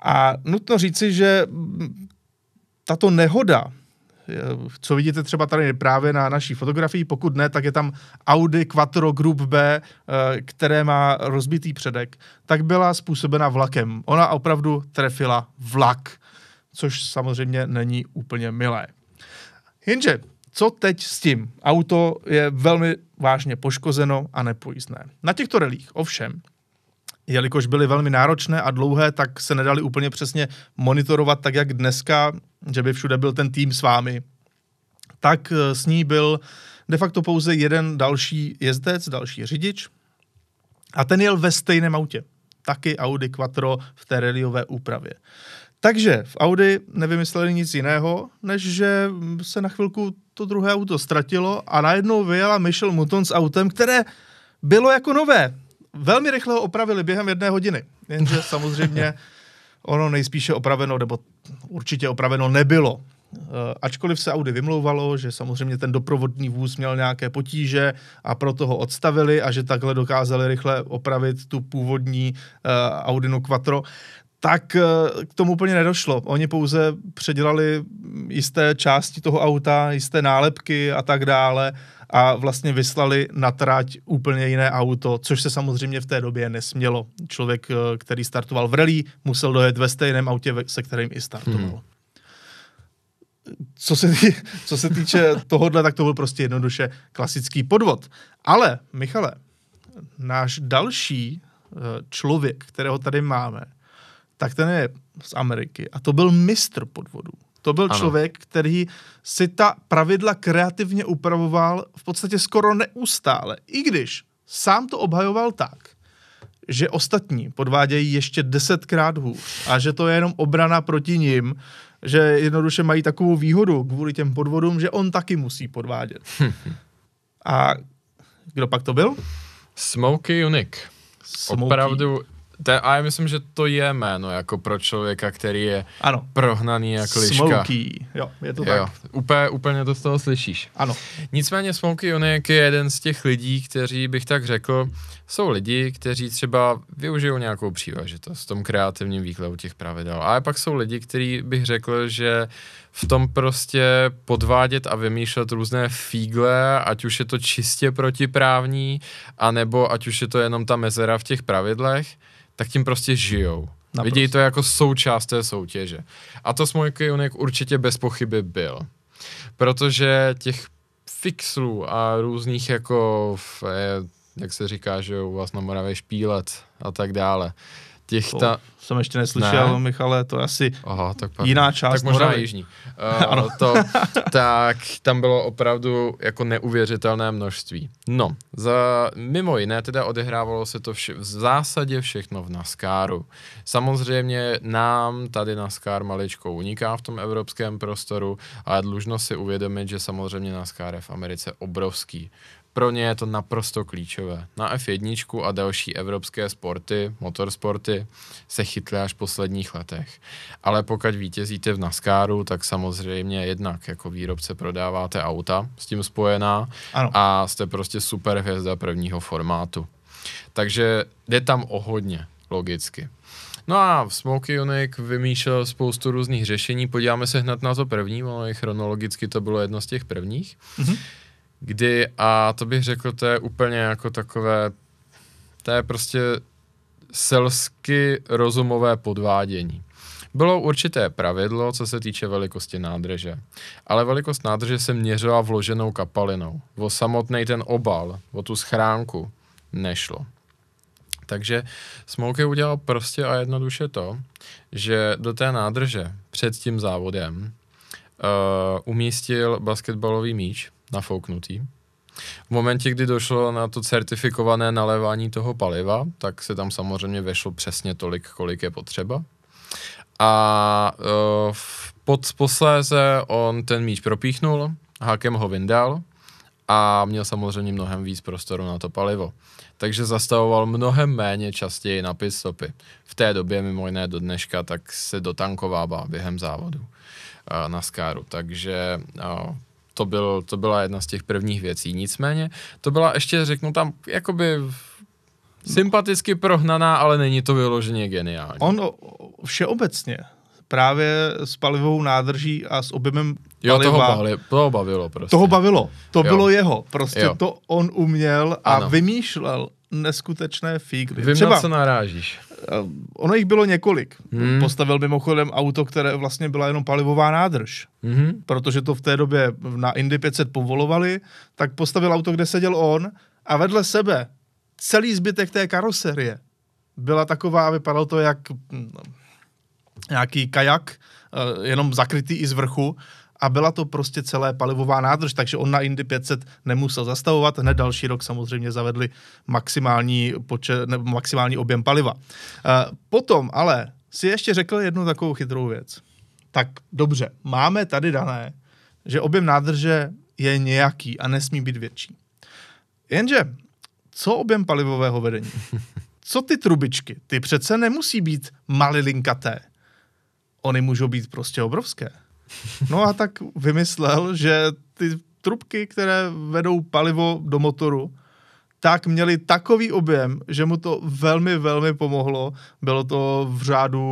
A nutno říci, že mm, tato nehoda, eh, co vidíte třeba tady právě na naší fotografii, pokud ne, tak je tam Audi Quattro Group B, eh, které má rozbitý předek, tak byla způsobena vlakem. Ona opravdu trefila vlak, což samozřejmě není úplně milé. Jenže, co teď s tím? Auto je velmi vážně poškozeno a nepojízdné. Na těchto relích ovšem jelikož byly velmi náročné a dlouhé, tak se nedali úplně přesně monitorovat tak, jak dneska, že by všude byl ten tým s vámi. Tak eh, s ní byl de facto pouze jeden další jezdec, další řidič a ten jel ve stejném autě. Taky Audi Quattro v té reliové úpravě. Takže v Audi nevymysleli nic jiného, než že se na chvilku to druhé auto ztratilo a najednou vyjela Michel Mouton s autem, které bylo jako nové. Velmi rychle ho opravili během jedné hodiny. Jenže samozřejmě ono nejspíše opraveno, nebo určitě opraveno nebylo. Eh, ačkoliv se Audi vymlouvalo, že samozřejmě ten doprovodní vůz měl nějaké potíže a proto ho odstavili a že takhle dokázali rychle opravit tu původní uh, eh, Audinu Quattro, tak eh, k tomu úplně nedošlo. Oni pouze předělali jisté části toho auta, jisté nálepky a tak dále a vlastně vyslali na trať úplně jiné auto, což se samozřejmě v té době nesmělo. Člověk, eh, který startoval v rally, musel dojet ve stejném autě, se kterým i startoval. Hmm. Co se, tý, co se týče tohohle, tak to byl prostě jednoduše klasický podvod. Ale, Michale, náš další eh, člověk, kterého tady máme, tak ten je z Ameriky. A to byl mistr podvodů. To byl ano. člověk, který si ta pravidla kreativně upravoval v podstatě skoro neustále. I když sám to obhajoval tak, že ostatní podvádějí ještě desetkrát hůř a že to je jenom obrana proti ním, že jednoduše mají takovou výhodu kvůli těm podvodům, že on taky musí podvádět. a kdo pak to byl? Smokey Unik. Opravdu to, a já myslím, že to je jméno jako pro člověka, který je ano. prohnaný jako liška. Smoky. jo, je to jo, tak. Úplně, úplně to z toho slyšíš. Ano. Nicméně Smokey Onik je jeden z těch lidí, kteří bych tak řekl, jsou lidi, kteří třeba využijou nějakou příležitost v tom kreativním výkladu těch pravidel. A pak jsou lidi, kteří bych řekl, že v tom prostě podvádět a vymýšlet různé fígle, ať už je to čistě protiprávní, anebo ať už je to jenom ta mezera v těch pravidlech, tak tím prostě žijou. Naprosto. Vidějí to jako součást té soutěže. A to Smojky Unik určitě bez pochyby byl. Protože těch fixlů a různých jako, jak se říká, že u vás na Moravě špílet a tak dále, Těch to ta... jsem ještě neslyšel, ne. Michale, to je asi Aha, tak jiná část. Tak možná jižní. Uh, ano. to, tak tam bylo opravdu jako neuvěřitelné množství. No, za, mimo jiné teda odehrávalo se to vše, v zásadě všechno v NASCARu. Samozřejmě nám tady NASCAR maličko uniká v tom evropském prostoru, ale dlužno si uvědomit, že samozřejmě NASCAR je v Americe obrovský. Pro ně je to naprosto klíčové. Na F1 a další evropské sporty, motorsporty, se chytly až v posledních letech. Ale pokud vítězíte v NASCARu, tak samozřejmě jednak jako výrobce prodáváte auta s tím spojená ano. a jste prostě super hvězda prvního formátu. Takže jde tam o hodně, logicky. No a Smoky Unique vymýšlel spoustu různých řešení, podíváme se hned na to první, ono i chronologicky to bylo jedno z těch prvních. Mm-hmm kdy, a to bych řekl, to je úplně jako takové, to je prostě selsky rozumové podvádění. Bylo určité pravidlo, co se týče velikosti nádrže, ale velikost nádrže se měřila vloženou kapalinou. O samotný ten obal, o tu schránku nešlo. Takže Smoky udělal prostě a jednoduše to, že do té nádrže před tím závodem uh, umístil basketbalový míč, nafouknutý. V momentě, kdy došlo na to certifikované nalévání toho paliva, tak se tam samozřejmě vešlo přesně tolik, kolik je potřeba. A uh, e, pod posléze on ten míč propíchnul, hákem ho vyndal a měl samozřejmě mnohem víc prostoru na to palivo. Takže zastavoval mnohem méně častěji na pit stopy. V té době, mimo jiné do dneška, tak se dotankovává během závodu uh, na skáru. Takže uh, to, byl, to byla jedna z těch prvních věcí. Nicméně to byla ještě, řeknu tam, jakoby sympaticky prohnaná, ale není to vyloženě geniální. On všeobecně právě s palivovou nádrží a s objemem jo, paliva. Jo, toho, bavili, toho bavilo prostě. Toho bavilo, to jo. bylo jeho, prostě jo. to on uměl a ano. vymýšlel neskutečné fígly. Vím, Třeba, na co narážíš. Ono jich bylo několik. Hmm. Postavil mimochodem auto, které vlastně byla jenom palivová nádrž. Hmm. Protože to v té době na Indy 500 povolovali, tak postavil auto, kde seděl on a vedle sebe celý zbytek té karoserie byla taková, vypadalo to jak hm, nějaký kajak, eh, jenom zakrytý i z vrchu a byla to prostě celé palivová nádrž, takže on na Indy 500 nemusel zastavovat. Hned další rok samozřejmě zavedli maximální, počet, ne, maximální objem paliva. Eh, potom ale si ještě řekl jednu takovou chytrou věc. Tak dobře, máme tady dané, že objem nádrže je nějaký a nesmí být větší. Jenže, co objem palivového vedení? Co ty trubičky? Ty přece nemusí být malilinkaté. Ony můžou být prostě obrovské. No a tak vymyslel, že ty trubky, které vedou palivo do motoru, tak měli takový objem, že mu to velmi, velmi pomohlo. Bylo to v řádu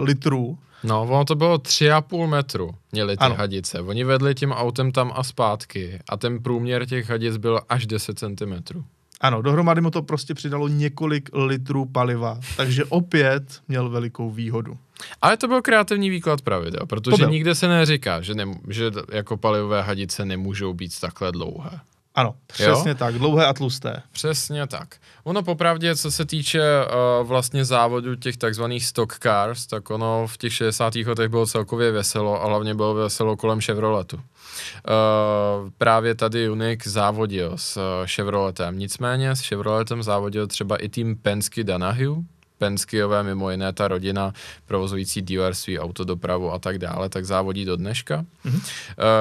litrů. No, ono to bylo 3,5 metru, měli ty ano. hadice. Oni vedli tím autem tam a zpátky a ten průměr těch hadic byl až 10 cm. Ano, dohromady mu to prostě přidalo několik litrů paliva, takže opět měl velikou výhodu. Ale to byl kreativní výklad pravidel, protože nikde se neříká, že, ne, že jako palivové hadice nemůžou být takhle dlouhé. Ano, přesně jo? tak, dlouhé a tlusté. Přesně tak. Ono popravdě, co se týče uh, vlastně závodu těch takzvaných stock cars, tak ono v těch 60. letech bylo celkově veselo a hlavně bylo veselo kolem Chevroletu. Uh, eh, právě tady Unik závodil s uh, Chevroletem, nicméně s Chevroletem závodil třeba i tým Penske Danahue, Penskyové, mimo jiné ta rodina provozující dealerství, autodopravu a tak dále, tak závodí do dneška. Mm-hmm.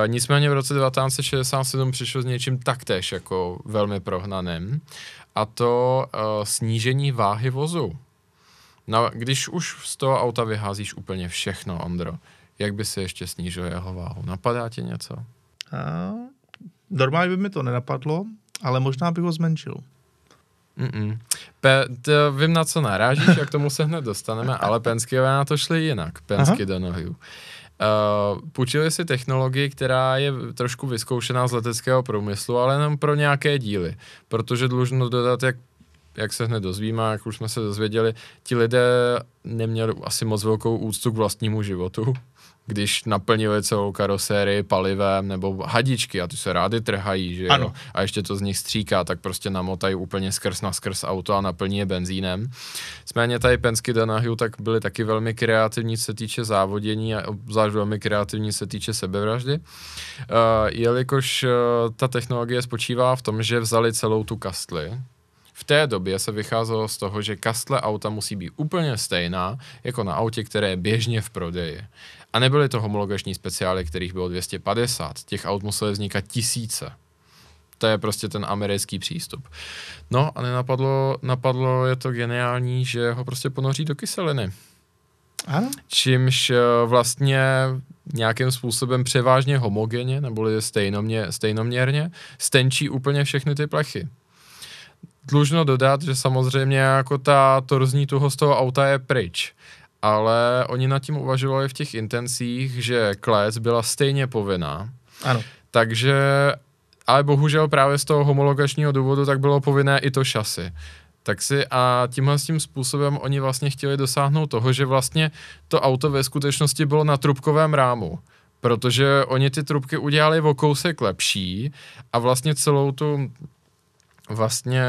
E, nicméně v roce 1967 přišlo s něčím taktéž jako velmi prohnaným a to e, snížení váhy vozu. No, když už z toho auta vyházíš úplně všechno, Ondro, jak by se ještě snížil jeho váhu? Napadá ti něco? A, eh, normálně by mi to nenapadlo, ale možná bych ho zmenšil. Mm-mm. Pe- to vím, na co narážíš jak tomu se hned dostaneme, ale Penskyové na to šli jinak, Pensky do nohy. Uh, půjčili si technologii, která je trošku vyzkoušená z leteckého průmyslu, ale jenom pro nějaké díly, protože dlužno dodat, jak jak se hned dozvíme, jak už jsme se dozvěděli, ti lidé neměli asi moc velkou úctu k vlastnímu životu když naplnili celou karosérii palivem nebo hadičky a ty se rády trhají, že jo? A ještě to z nich stříká, tak prostě namotají úplně skrz na skrz auto a naplní je benzínem. Nicméně tady Pensky Danahu tak byly taky velmi kreativní, se týče závodění a obzvlášť velmi kreativní, se týče sebevraždy. Uh, jelikož uh, ta technologie spočívá v tom, že vzali celou tu kastli, v té době se vycházelo z toho, že kastle auta musí být úplně stejná jako na autě, které je běžně v prodeji. A nebyly to homologační speciály, kterých bylo 250. Těch aut musely vznikat tisíce. To je prostě ten americký přístup. No a nenapadlo, napadlo je to geniální, že ho prostě ponoří do kyseliny. Ano. Čímž eh, vlastně nějakým způsobem převážně homogenně, neboli stejnomě, stejnoměrně, stenčí úplně všechny ty plechy. Dlužno dodat, že samozřejmě jako ta torzní z toho auta je pryč ale oni nad tím uvažovali v těch intencích, že kles byla stejně povinná. Ano. Takže, ale bohužel právě z toho homologačního důvodu tak bylo povinné i to šasy. Tak si a tímhle tím způsobem oni vlastně chtěli dosáhnout toho, že vlastně to auto ve skutečnosti bylo na trubkovém rámu protože oni ty trubky udělali o kousek lepší a vlastně celou tu vlastně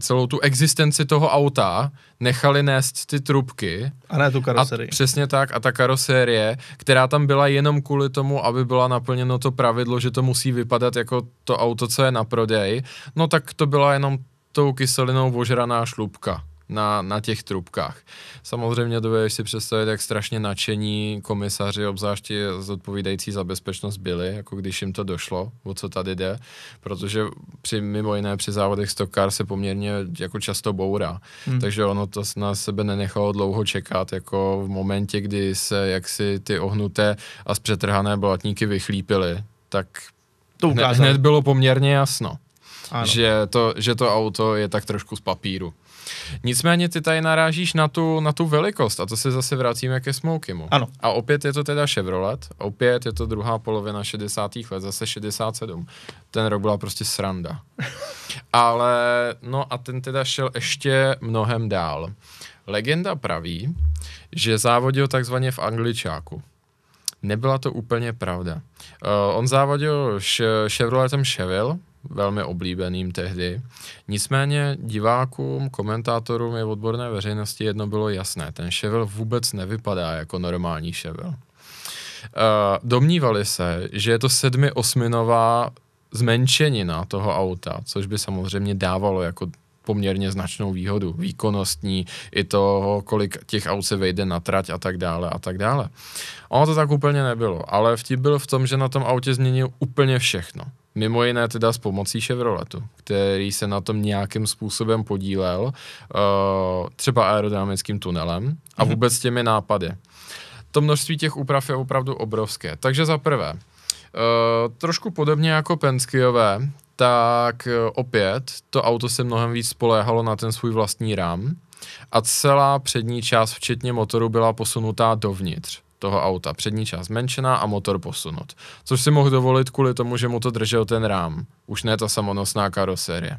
celou tu existenci toho auta nechali nést ty trubky. A ne tu karoserii. A přesně tak, a ta karoserie, která tam byla jenom kvůli tomu, aby byla naplněno to pravidlo, že to musí vypadat jako to auto, co je na prodej, no tak to byla jenom tou kyselinou ožraná šlubka na, na těch trubkách. Samozřejmě dovedeš si představit, jak strašně nadšení komisaři, obzvláště zodpovídající za bezpečnost, byli, jako když jim to došlo, o co tady jde, protože při, mimo jiné při závodech stokár se poměrně jako často bourá, hmm. takže ono to na sebe nenechalo dlouho čekat, jako v momentě, kdy se jaksi ty ohnuté a zpřetrhané blatníky vychlípily, tak to hned, hned bylo poměrně jasno, Že, to, že to auto je tak trošku z papíru. Nicméně ty tady narážíš na tu, na tu velikost a to se zase vracíme ke Smokimu. Ano. A opět je to teda Chevrolet, opět je to druhá polovina 60. let, zase 67. Ten rok byla prostě sranda. Ale no a ten teda šel ještě mnohem dál. Legenda praví, že závodil takzvaně v angličáku. Nebyla to úplně pravda. Uh, on závodil š- Chevroletem Cheville, velmi oblíbeným tehdy. Nicméně divákům, komentátorům i odborné veřejnosti jedno bylo jasné. Ten ševel vůbec nevypadá jako normální Uh, Domnívali se, že je to sedmi osminová zmenšenina toho auta, což by samozřejmě dávalo jako poměrně značnou výhodu, výkonnostní, i toho, kolik těch aut se vejde na trať a tak dále a tak dále. Ono to tak úplně nebylo, ale vtip byl v tom, že na tom autě změnil úplně všechno. Mimo jiné teda s pomocí Chevroletu, který se na tom nějakým způsobem podílel, uh, třeba aerodynamickým tunelem a mhm. vůbec těmi nápady. To množství těch úprav je opravdu obrovské. Takže za prvé, Uh, trošku podobně jako Penskyové, tak eh, opět to auto se mnohem víc spoléhalo na ten svůj vlastní rám a celá přední část, včetně motoru, byla posunutá dovnitř toho auta, přední část zmenšená a motor posunut. Což si mohl dovolit kvůli tomu, že mu to držel ten rám, už ne ta samonosná karoserie.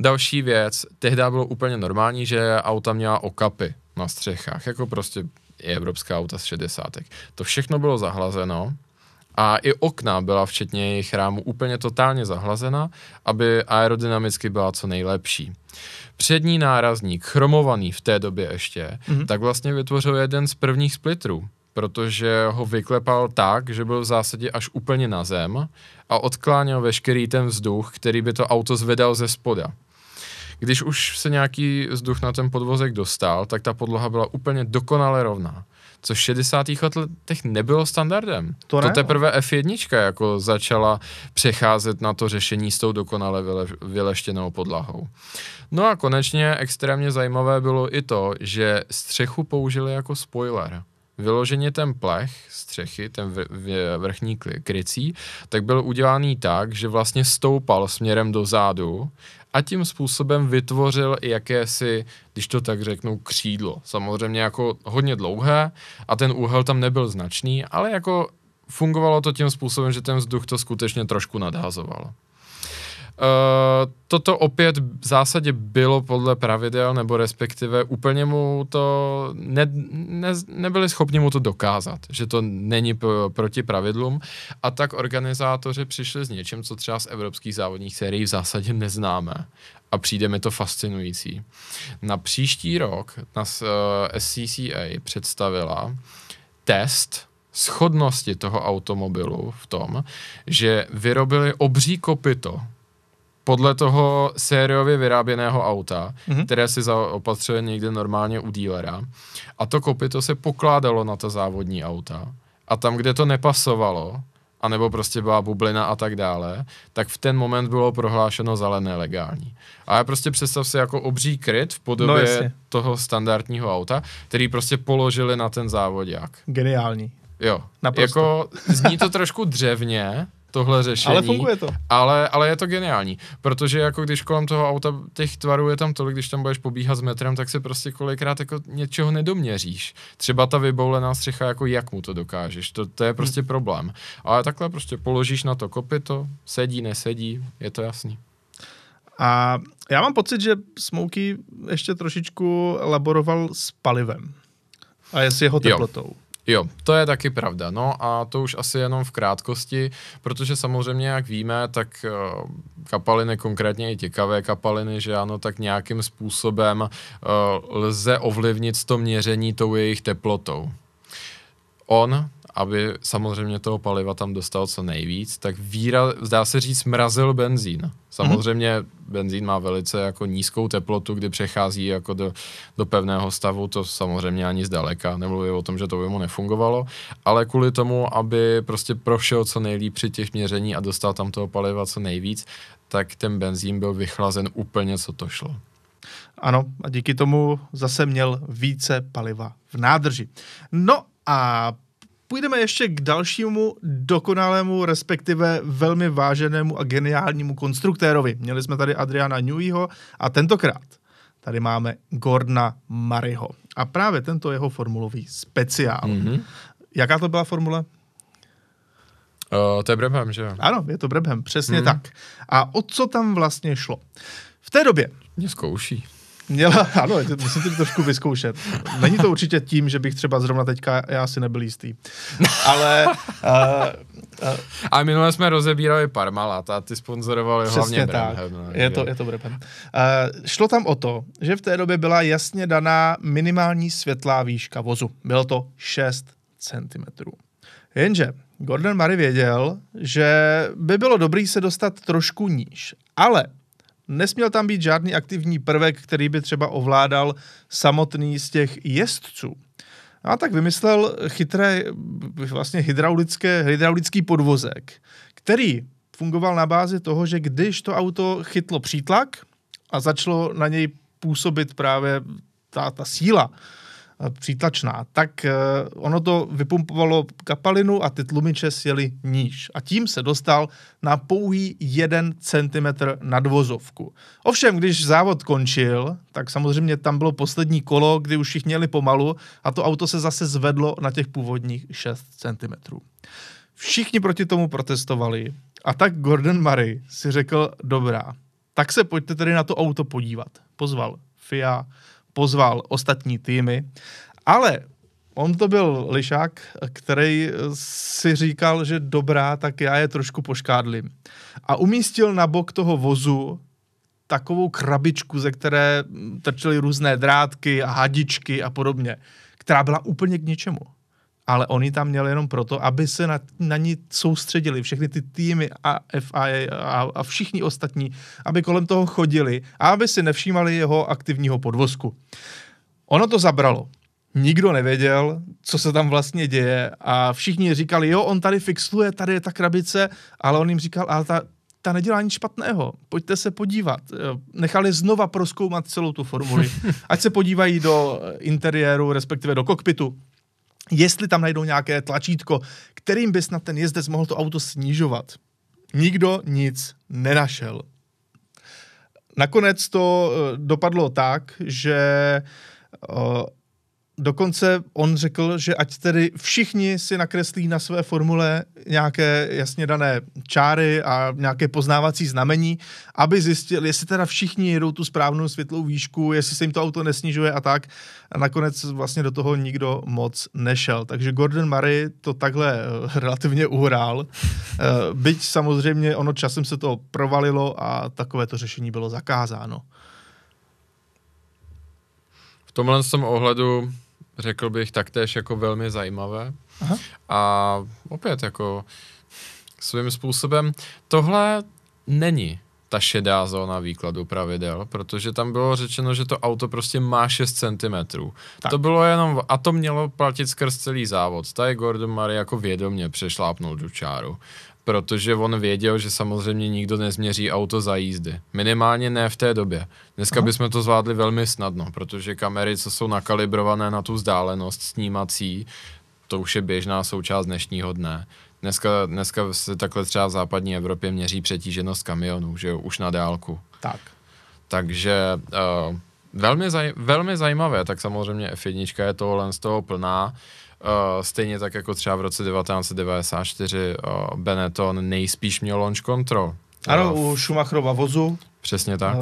Další věc, tehdy bylo úplně normální, že auta měla okapy na střechách, jako prostě i evropská auta z 60. To všechno bylo zahlazeno, a i okna byla včetně jejich rámu úplně totálně zahlazena, aby aerodynamicky byla co nejlepší. Přední nárazník, chromovaný v té době ještě, mm-hmm. tak vlastně vytvořil jeden z prvních splitrů protože ho vyklepal tak, že byl v zásadě až úplně na zem a odkláněl veškerý ten vzduch, který by to auto zvedal ze spoda. Když už se nějaký vzduch na ten podvozek dostal, tak ta podloha byla úplně dokonale rovná což v 60. letech nebylo standardem. To, ne, to teprve F1 jako začala přecházet na to řešení s tou dokonale vyle, vyleštěnou podlahou. No a konečně extrémně zajímavé bylo i to, že střechu použili jako spoiler vyloženě ten plech střechy, ten vrchní krycí, tak byl udělaný tak, že vlastně stoupal směrem dozadu a tím způsobem vytvořil i jakési, když to tak řeknu, křídlo. Samozřejmě jako hodně dlouhé a ten úhel tam nebyl značný, ale jako fungovalo to tím způsobem, že ten vzduch to skutečně trošku nadhazoval. Eh, toto opět v zásadě bylo podle pravidel, nebo respektive úplně mu to, ne, ne, nebyli schopni mu to dokázat, že to není p- proti pravidlům a tak organizátoři přišli s něčím, co třeba z evropských závodních sérií v zásadě neznáme a přijde mi to fascinující. Na příští rok nás uh, eh, SCCA představila test schodnosti toho automobilu v tom, že vyrobili obří kopyto podle toho sériově vyráběného auta, mm-hmm. které si zaopatřuje někde normálně u dílera. A to to se pokládalo na ta závodní auta. A tam, kde to nepasovalo, anebo prostě byla bublina a tak dále, tak v ten moment bylo prohlášeno za nelegální. A já prostě představ si jako obří kryt v podobě no, toho standardního auta, který prostě položili na ten závodák. Geniální. Jo, Naprosto. jako zní to trošku dřevně, tohle řešení. Ale funguje to. Ale, ale je to geniální, protože jako když kolem toho auta těch tvarů je tam tolik, když tam budeš pobíhat s metrem, tak se prostě kolikrát jako něčeho nedoměříš. Třeba ta vyboulená střecha, jako jak mu to dokážeš, to, to je prostě hmm. problém. Ale takhle prostě položíš na to to. sedí, nesedí, je to jasný. A já mám pocit, že Smoky ještě trošičku laboroval s palivem. A jestli jeho teplotou. Jo. Jo, to je taky pravda. No a to už asi jenom v krátkosti, protože samozřejmě, jak víme, tak eh, kapaliny, konkrétně i těkavé kapaliny, že ano, tak nějakým způsobem eh, lze ovlivnit to měření tou jejich teplotou. On, aby samozřejmě toho paliva tam dostal co nejvíc, tak výra, zdá se říct, mrazil benzín. Samozřejmě mm-hmm. benzín má velice jako nízkou teplotu, kdy přechází jako do, do pevného stavu, to samozřejmě ani zdaleka, nemluvím o tom, že to by mu nefungovalo, ale kvůli tomu, aby prostě prošel co nejlíp při těch měření a dostal tam toho paliva co nejvíc, tak ten benzín byl vychlazen úplně, co to šlo. Ano, a díky tomu zase měl více paliva v nádrži. No a půjdeme ještě k dalšímu dokonalému, respektive velmi váženému a geniálnímu konstruktérovi. Měli jsme tady Adriana Newyho a tentokrát tady máme Gordona Mariho. A právě tento jeho formulový speciál. Mm-hmm. Jaká to byla formule? Uh, to je Brabham, že jo? Ano, je to Brabham, přesně hmm. tak. A o co tam vlastně šlo? V té době... Mě zkouší. Měla, ano, musím to trošku vyzkoušet. Není to určitě tím, že bych třeba zrovna teďka, já si nebyl jistý. Ale... Uh, uh, a minule jsme rozebírali Parmalat a ty sponzorovali hlavně tak. Brandhem, no, je, to, je to Brabham. Uh, eh, šlo tam o to, že v té době byla jasně daná minimální světlá výška vozu. Bylo to 6 cm. Jenže Gordon Murray věděl, že by bylo dobré se dostat trošku níž, ale nesměl tam být žádný aktivní prvek, který by třeba ovládal samotný z těch jezdců. A tak vymyslel chytré vlastně hydraulické, hydraulický podvozek, který fungoval na bázi toho, že když to auto chytlo přítlak a začalo na něj působit právě ta, ta síla, Eh, přítlačná, tak eh, ono to vypumpovalo kapalinu a ty tlumiče sjeli níž. A tím se dostal na pouhý 1 cm nad vozovku. Ovšem, když závod končil, tak samozřejmě tam bylo poslední kolo, kdy už všichni jeli pomalu a to auto se zase zvedlo na těch původních 6 cm. Všichni proti tomu protestovali a tak Gordon Murray si řekl, dobrá, tak se pojďte tedy na to auto podívat. Pozval FIA, pozval ostatní týmy, ale On to byl lišák, který si říkal, že dobrá, tak já je trošku poškádlím. A umístil na bok toho vozu takovou krabičku, ze které trčely různé drátky a hadičky a podobně, která byla úplně k ničemu ale oni tam měli jenom proto, aby se na, na ní soustředili všechny ty týmy a FIA a, a všichni ostatní, aby kolem toho chodili a aby si nevšímali jeho aktivního podvozku. Ono to zabralo. Nikdo nevěděl, co se tam vlastně děje a všichni říkali, jo, on tady fixuje tady je ta krabice, ale on jim říkal, ale ta, ta nedělá nic špatného, pojďte se podívat. Eh, nechali znova proskoumat celou tu formuli, ať se podívají do interiéru, respektive do kokpitu, jestli tam najdou nějaké tlačítko, kterým by snad ten jezdec mohl to auto snižovat. Nikdo nic nenašel. Nakonec to eh, dopadlo tak, že eh, dokonce on řekl, že ať tedy všichni si nakreslí na své formule nějaké jasně dané čáry a nějaké poznávací znamení, aby zjistil, jestli teda všichni jedou tu správnou světlou výšku, jestli se jim to auto nesnižuje a tak. A nakonec vlastně do toho nikdo moc nešel. Takže Gordon Murray to takhle eh, relativně uhrál. Eh, byť samozřejmě ono časem se to provalilo a takové to řešení bylo zakázáno. V tomhle ohledu řekl bych, taktéž jako velmi zajímavé. Aha. A opět jako svým způsobem tohle není ta šedá zóna výkladu pravidel, protože tam bylo řečeno, že to auto prostě má 6 cm. Tak. To bylo jenom, a to mělo platit skrz celý závod. Tady Gordon Murray jako vědomě přešlápnul do čáru protože on věděl, že samozřejmě nikdo nezměří auto za jízdy. Minimálně ne v té době. Dneska bychom to zvládli velmi snadno, protože kamery, co jsou nakalibrované na tu vzdálenost snímací, to už je běžná součást dnešního dne. Dneska, dneska se takhle třeba v západní Evropě měří přetíženost kamionů, že jo, už na dálku. Tak. Takže uh, velmi, zaj- velmi zajímavé, tak samozřejmě F1 je tohle z toho plná. Uh, Eh, stejně tak jako třeba v roce 1994 eh, Benetton nejspíš měl launch control. Ano, uh, u Schumacherova vozu. Přesně tak.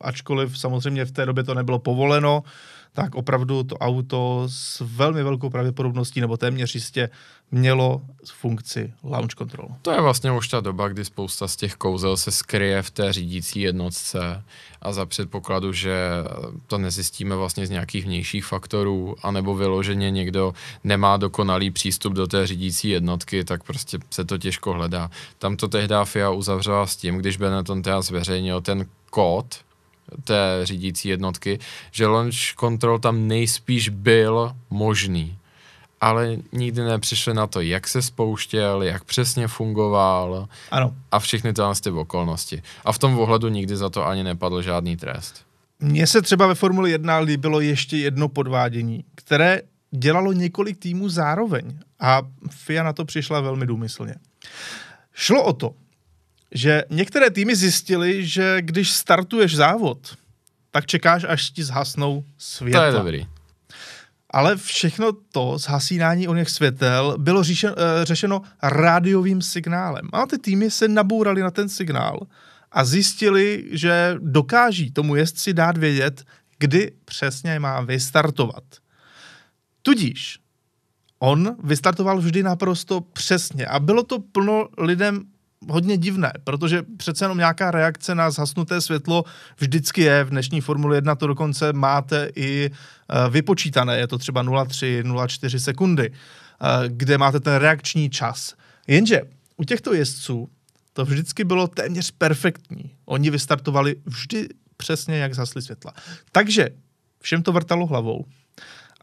Ačkoliv samozřejmě v té době to nebylo povoleno, tak opravdu to auto s velmi velkou pravděpodobností nebo téměř jistě mělo funkci launch control. To je vlastně už ta doba, kdy spousta z těch kouzel se skryje v té řídící jednotce a za předpokladu, že to nezjistíme vlastně z nějakých vnějších faktorů, anebo vyloženě někdo nemá dokonalý přístup do té řídící jednotky, tak prostě se to těžko hledá. Tam to tehdy FIA uzavřela s tím, když Benetton teda zveřejnil ten kód, té řídící jednotky, že launch control tam nejspíš byl možný ale nikdy nepřišli na to, jak se spouštěl, jak přesně fungoval ano. a všechny tyhle ty okolnosti. A v tom ohledu nikdy za to ani nepadl žádný trest. Mně se třeba ve Formuli 1 líbilo ještě jedno podvádění, které dělalo několik týmů zároveň a FIA na to přišla velmi důmyslně. Šlo o to, že některé týmy zjistily, že když startuješ závod, tak čekáš, až ti zhasnou světla. To je dobrý. Ale všechno to zhasínání o něch světel bylo říšen, eh, řešeno rádiovým signálem. A ty týmy se nabourali na ten signál a zjistili, že dokáží tomu jezdci dát vědět, kdy přesně má vystartovat. Tudíž on vystartoval vždy naprosto přesně a bylo to plno lidem hodně divné, protože přece jenom nějaká reakce na zhasnuté světlo vždycky je. V dnešní Formule 1 to dokonce máte i eh, vypočítané, je to třeba 0,3, 0,4 sekundy, eh, kde máte ten reakční čas. Jenže u těchto jezdců to vždycky bylo téměř perfektní. Oni vystartovali vždy přesně, jak zhasly světla. Takže všem to vrtalo hlavou.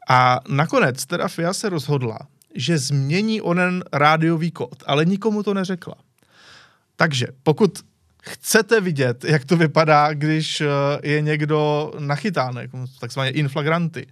A nakonec teda FIA se rozhodla, že změní onen rádiový kód, ale nikomu to neřekla. Takže pokud chcete vidět, jak to vypadá, když eh, je někdo nachytán, jako takzvaně inflagranty,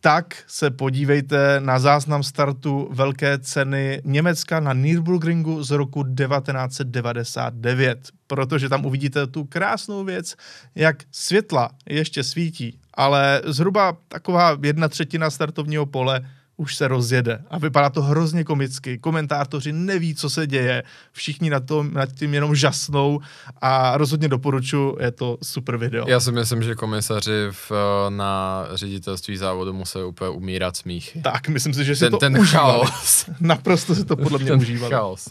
tak se podívejte na záznam startu velké ceny Německa na Nürburgringu z roku 1999, protože tam uvidíte tu krásnou věc, jak světla ještě svítí, ale zhruba taková jedna třetina startovního pole už se rozjede. A vypadá to hrozně komicky. Komentátoři neví, co se děje. Všichni na tom, nad tím jenom žasnou a rozhodně doporučuji, je to super video. Já si myslím, že komisaři v, eh, na ředitelství závodu musí úplně umírat smích. Tak, myslím si, že si ten, to ten užívali. chaos. Naprosto si to podle mě ten užívali. Chaos.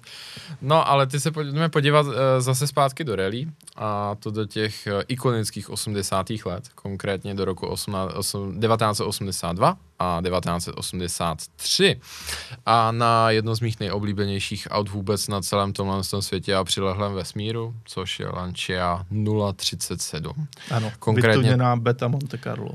No, ale ty se pojďme podívat uh, zase zpátky do rally a to do těch uh, ikonických 80. let, konkrétně do roku 18, 18, 1982 a 1983. A na jedno z mých nejoblíbenějších aut vůbec na celém tomhle světě a přilehlém vesmíru, což je Lancia 037. Ano, Konkrétně... na Beta Monte Carlo.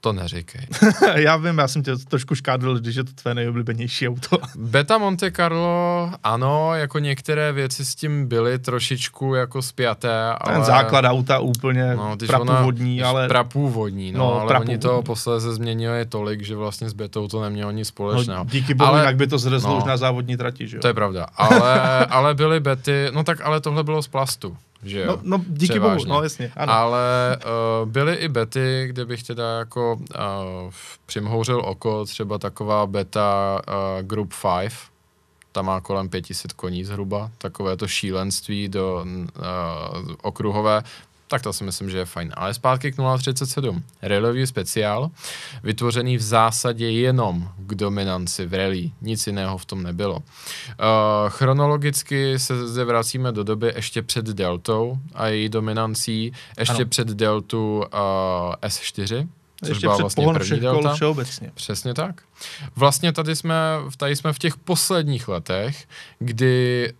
To neříkej. já vím, já jsem tě trošku škádl, když je to tvé nejoblíbenější auto. Beta Monte Carlo, ano, jako některé věci s tím byly trošičku jako spjaté, ale... základ auta úplně no, když prapůvodní, ona, ale... Prapůvodní, no, no ale prapůvodní. oni to posléze změnili tolik, že vlastně s Betou to nemělo nic společného. No, díky bohu, ale... jak by to zrezlo no, už na závodní trati, že jo? To je pravda, ale, ale byly Bety, no tak ale tohle bylo z plastu že jo? No, no díky Převážně. bohu, no jasně, ano. Ale uh, byly i bety, kde bych teda jako uh, přimhouřil oko, třeba taková beta uh, Group 5, ta má kolem 500 koní zhruba, takové to šílenství do uh, okruhové tak to si myslím, že je fajn. Ale zpátky k 0.37. Rallyový speciál, vytvořený v zásadě jenom k dominanci v rally. Nic jiného v tom nebylo. Uh, chronologicky se zde vracíme do doby ještě před Deltou a její dominancí, ještě ano. před Deltu uh, eh, S4, Což ještě byla před vlastně první delta. všeobecně. Přesně tak. Vlastně tady jsme, tady jsme v těch posledních letech, kdy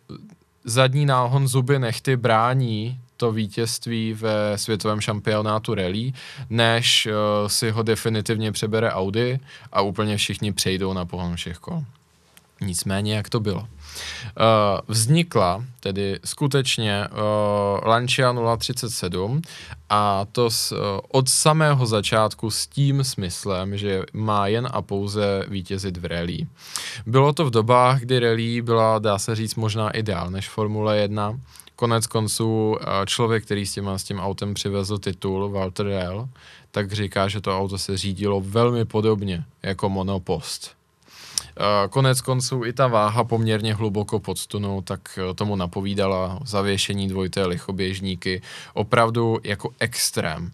zadní náhon zuby nechty brání to vítězství ve světovém šampionátu rally, než uh, si ho definitivně přebere Audi a úplně všichni přejdou na pohon všech kol. Nicméně, jak to bylo? Uh, vznikla tedy skutečně uh, Lancia 037 a to s, uh, od samého začátku s tím smyslem, že má jen a pouze vítězit v rally. Bylo to v dobách, kdy rally byla, dá se říct, možná i dál než Formule 1, Konec konců eh, člověk, který s, těma, s tím autem přivezl titul, Walter Rell, tak říká, že to auto se řídilo velmi podobně jako monopost. Eh, konec konců i ta váha poměrně hluboko pod stunou, tak eh, tomu napovídala zavěšení dvojité lichoběžníky. Opravdu jako extrém.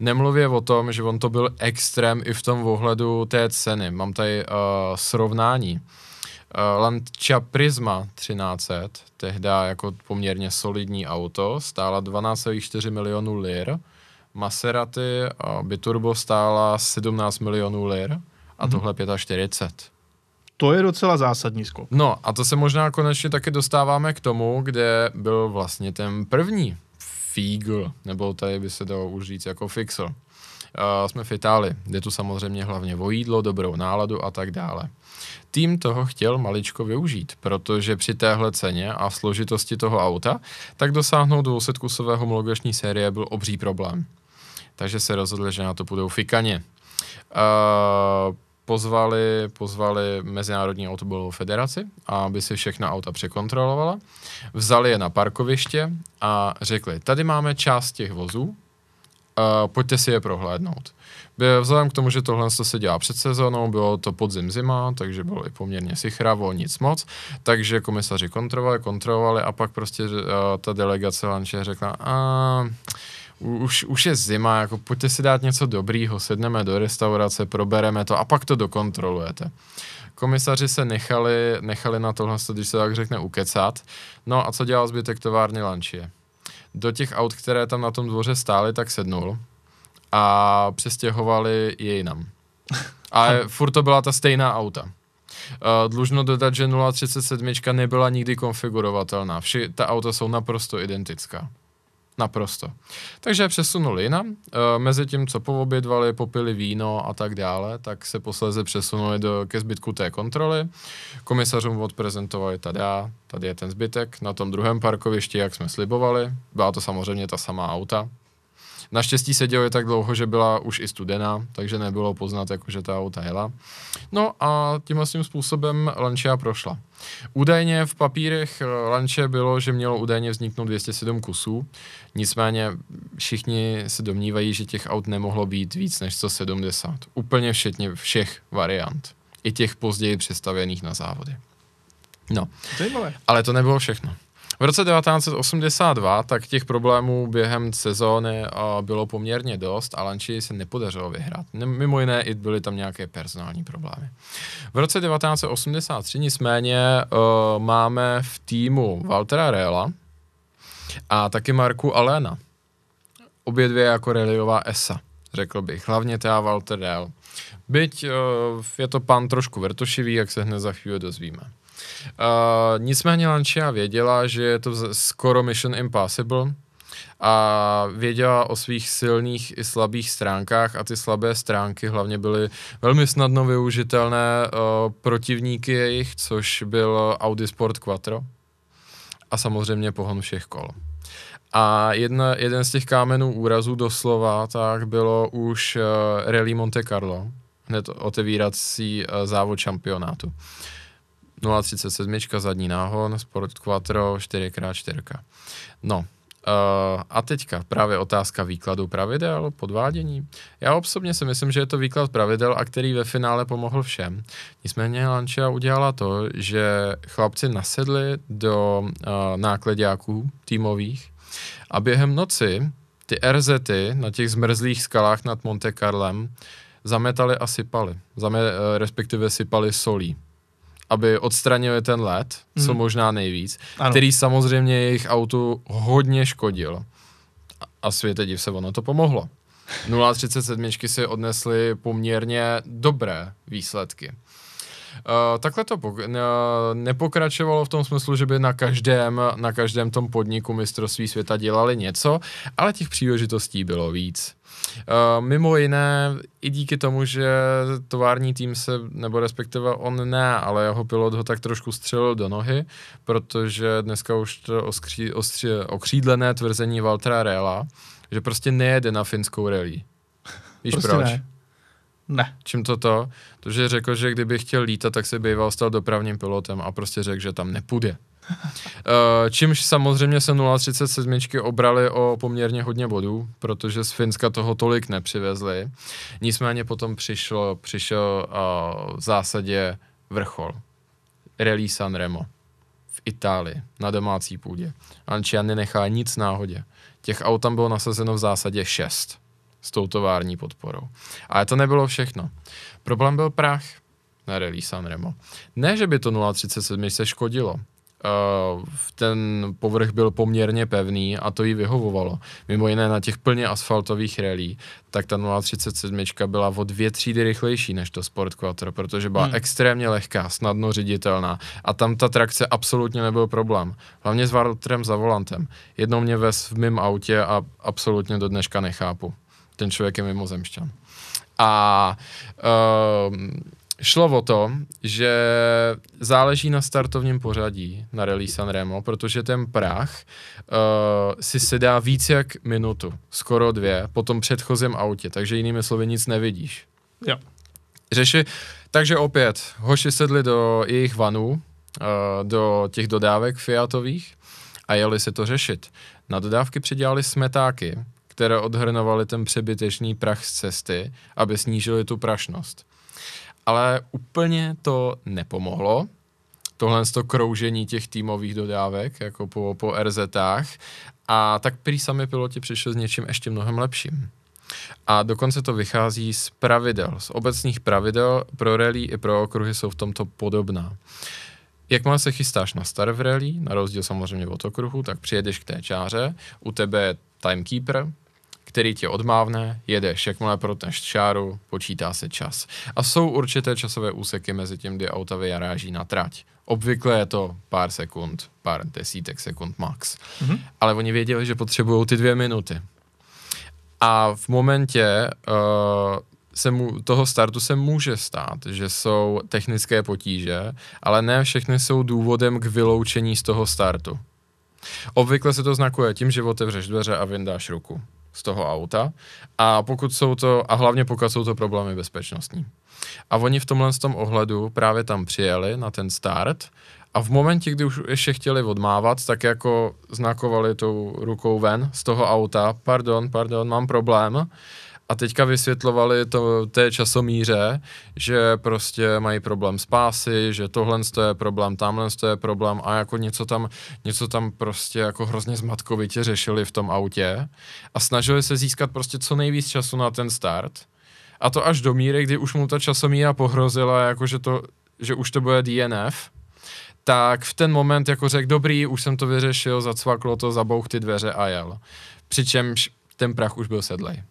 Nemluvě o tom, že on to byl extrém i v tom ohledu té ceny. Mám tady uh, srovnání. Eh, Lancia Prisma 1300, tehda jako poměrně solidní auto, stála 12,4 milionů lir. Maserati eh, Biturbo stála 17 milionů lir a mhm. tohle mm-hmm. 45. To je docela zásadní skok. No a to se možná konečně taky dostáváme k tomu, kde byl vlastně ten první Fiegel, nebo tady by se dalo už říct jako Fixel. Uh, jsme v Itálii, jde tu samozřejmě hlavně o jídlo, dobrou náladu a tak dále. Tým toho chtěl maličko využít, protože při téhle ceně a složitosti toho auta, tak dosáhnout 200-kusové homologační série byl obří problém. Takže se rozhodli, že na to půjdou fikaně. Uh, pozvali, pozvali Mezinárodní automobilovou federaci, aby si všechna auta překontrolovala. Vzali je na parkoviště a řekli, tady máme část těch vozů, a pojďte si je prohlédnout. Vzhledem k tomu, že tohle se dělá před sezónou, bylo to podzim zima, takže bylo i poměrně sichravo, nic moc, takže komisaři kontrolovali, kontrolovali a pak prostě uh, ta delegace Lanče řekla, a už, už je zima, jako pojďte si dát něco dobrýho, sedneme do restaurace, probereme to a pak to dokontrolujete. Komisaři se nechali, nechali na tohle, když se tak řekne, ukecat. No a co dělal zbytek továrny Lančie? do těch aut, které tam na tom dvoře stály, tak sednul a přestěhovali jej nám. A furt to byla ta stejná auta. Uh, dlužno dodat, že 037 nebyla nikdy konfigurovatelná. Vši ta auta jsou naprosto identická. Naprosto. Takže přesunul jinam, e, eh, mezi tím, co poobědvali, popili víno a tak dále, tak se posléze přesunuli do, ke zbytku té kontroly. Komisařům odprezentovali, tada, tady je ten zbytek, na tom druhém parkovišti, jak jsme slibovali, byla to samozřejmě ta samá auta. Naštěstí se dělo tak dlouho, že byla už i studená, takže nebylo poznat, jako, že ta auta jela. No a tímhle tím způsobem Lancia prošla. Údajně v papírech eh, lanče bylo, že mělo údajně vzniknout 207 kusů, nicméně všichni se domnívají, že těch aut nemohlo být víc než 170. Úplně všetně všech variant. I těch později přestavěných na závody. No. Zajímavé. Ale to nebylo všechno. V roce 1982 tak těch problémů během sezóny eh, bylo poměrně dost a Lanči se nepodařilo vyhrát. Mimo jiné i byly tam nějaké personální problémy. V roce 1983 nicméně uh, máme v týmu Waltera Rela a taky Marku Alena. Obě dvě jako reliová esa, řekl bych. Hlavně ta Walter Rel. Byť uh, je to pan trošku vrtošivý, jak se hned za chvíli dozvíme. Uh, nicméně Lancia věděla, že je to skoro Mission Impossible, a věděla o svých silných i slabých stránkách a ty slabé stránky hlavně byly velmi snadno využitelné uh, protivníky jejich, což byl Audi Sport Quattro a samozřejmě pohon všech kol. A jedna, jeden z těch kámenů úrazu doslova tak bylo už uh, e, Rally Monte Carlo, hned otevírací uh, závod šampionátu. Uh, 0,37 zadní náhon, Sport Quattro 4x4. No, Uh, a teďka právě otázka výkladu pravidel, podvádění. Já osobně si myslím, že je to výklad pravidel, a který ve finále pomohl všem. Nicméně Lančia udělala to, že chlapci nasedli do uh, nákladňáků týmových a během noci ty RZ ty na těch zmrzlých skalách nad Monte Carlem zametali a sypali, Zame, uh, respektive sypali solí aby odstranili ten led, hmm. co možná nejvíc, ano. který samozřejmě jejich autu hodně škodil. A světe div se, ono to pomohlo. 0,37 si odnesly poměrně dobré výsledky. Uh, takhle to pok- ne- nepokračovalo v tom smyslu, že by na každém, na každém tom podniku mistrovství světa dělali něco, ale těch příležitostí bylo víc. Eh, mimo jiné i díky tomu, že tovární tým se, nebo respektive on ne, ale jeho pilot ho tak trošku střelil do nohy, protože dneska už to oskří, ostří, okřídlené tvrzení Valtra Rela, že prostě nejede na finskou rally. Víš prostě proč? Ne. Ne. Čím to to? To, že řekl, že kdyby chtěl lítat, tak se býval stal dopravním pilotem a prostě řekl, že tam nepůjde. Eh, čímž samozřejmě se 0,37 obrali o poměrně hodně bodů, protože z Finska toho tolik nepřivezli. Nicméně potom přišlo, přišel eh, v zásadě vrchol. Rally Sanremo v Itálii na domácí půdě. Anciani nechá nic náhodě. Těch aut tam bylo nasazeno v zásadě šest s tou tovární podporou. Ale to nebylo všechno. Problém byl prach na Rally Sanremo. Ne, že by to 0,37 se škodilo, Eh, ten povrch byl poměrně pevný a to jí vyhovovalo. Mimo jiné na těch plně asfaltových relí, tak ta 037 byla o dvě třídy rychlejší než to Sport Quattro, protože byla hmm. extrémně lehká, snadno ředitelná a tam ta trakce absolutně nebyl problém. Hlavně s Walterem za volantem. Jednou mě ves v mém autě a absolutně do dneška nechápu. Ten člověk je mimozemšťan. A uh, Šlo o to, že záleží na startovním pořadí na Rally Remo, protože ten prach uh, si sedá víc jak minutu, skoro dvě, po tom předchozím autě, takže jinými slovy nic nevidíš. Jo. Řeši, takže opět, hoši sedli do jejich vanů, uh, do těch dodávek Fiatových a jeli se to řešit. Na dodávky přidělali smetáky, které odhrnovaly ten přebytečný prach z cesty, aby snížili tu prašnost ale úplně to nepomohlo tohle to kroužení těch týmových dodávek, jako po, po RZách. A tak prý sami piloti přišli s něčím ještě mnohem lepším. A dokonce to vychází z pravidel, z obecných pravidel pro rally i pro okruhy jsou v tomto podobná. Jakmile se chystáš na star v rally, na rozdíl samozřejmě od okruhu, tak přijedeš k té čáře, u tebe je timekeeper, který tě odmávne, jedeš, jakmile protneš čáru, počítá se čas. A jsou určité časové úseky mezi tím, kdy auta vyjaráží na trať. Obvykle je to pár sekund, pár desítek sekund max. Mm-hmm. Ale oni věděli, že potřebují ty dvě minuty. A v momentě uh, se mu, toho startu se může stát, že jsou technické potíže, ale ne všechny jsou důvodem k vyloučení z toho startu. Obvykle se to znakuje tím, že otevřeš dveře a vyndáš ruku z toho auta a pokud jsou to, a hlavně pokud jsou to problémy bezpečnostní. A oni v tomhle tom ohledu právě tam přijeli na ten start a v momentě, kdy už ještě chtěli odmávat, tak jako znakovali tou rukou ven z toho auta, pardon, pardon, mám problém a teďka vysvětlovali to té časomíře, že prostě mají problém s pásy, že tohle je problém, tamhle je problém a jako něco tam, něco tam prostě jako hrozně zmatkovitě řešili v tom autě a snažili se získat prostě co nejvíc času na ten start. A to až do míry, kdy už mu ta časomíra pohrozila, jako že, to, že už to bude DNF, tak v ten moment jako řekl, dobrý, už jsem to vyřešil, zacvaklo to, zabouch ty dveře a jel. Přičemž ten prach už byl sedlej.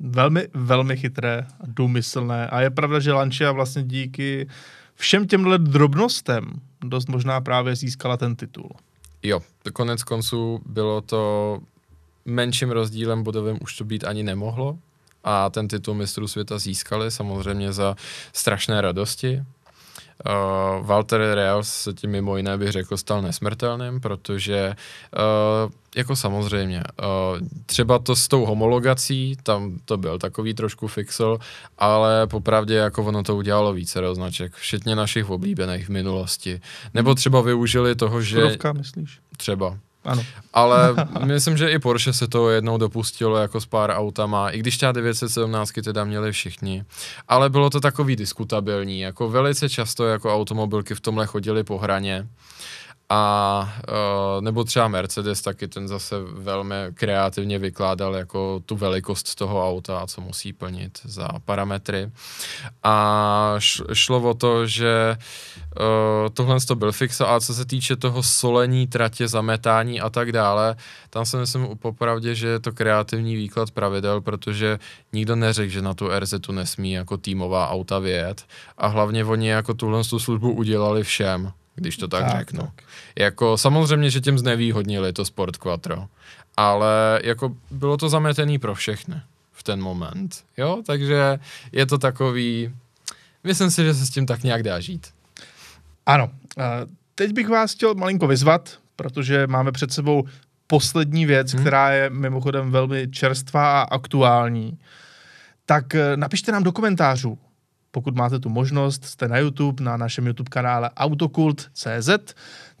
Velmi, velmi chytré a důmyslné. A je pravda, že Lancia vlastně díky všem těmhle drobnostem dost možná právě získala ten titul. Jo, to konec konců bylo to menším rozdílem bodovým už to být ani nemohlo a ten titul mistrů světa získali samozřejmě za strašné radosti, Uh, Walter Reals se tím mimo jiné bych řekl stal nesmrtelným, protože uh, jako samozřejmě, uh, třeba to s tou homologací, tam to byl takový trošku fixel, ale popravdě jako ono to udělalo více značek, všetně našich oblíbených v minulosti. Nebo třeba využili toho, že... Škodovka, myslíš? Třeba ano. Ale myslím, že i Porsche se toho jednou dopustilo jako s pár autama, i když ta 917 teda měli všichni. Ale bylo to takový diskutabilní, jako velice často jako automobilky v tomhle chodili po hraně. A uh, nebo třeba Mercedes, taky ten zase velmi kreativně vykládal jako tu velikost toho auta a co musí plnit za parametry. A šlo o to, že uh, tohle to byl fix a co se týče toho solení tratě, zametání a tak dále, tam si myslím popravdě, že je to kreativní výklad pravidel, protože nikdo neřekl, že na tu RZ tu nesmí jako týmová auta vjet. a hlavně oni jako tuhle službu udělali všem když to tak, tak řeknu. Tak. Jako samozřejmě, že tím znevýhodnili to Sport Quattro, ale jako bylo to zametený pro všechny v ten moment, jo, takže je to takový, myslím si, že se s tím tak nějak dá žít. Ano, teď bych vás chtěl malinko vyzvat, protože máme před sebou poslední věc, hmm. která je mimochodem velmi čerstvá a aktuální. Tak eh, napište nám do komentářů, pokud máte tu možnost, jste na YouTube, na našem YouTube kanále autokult.cz,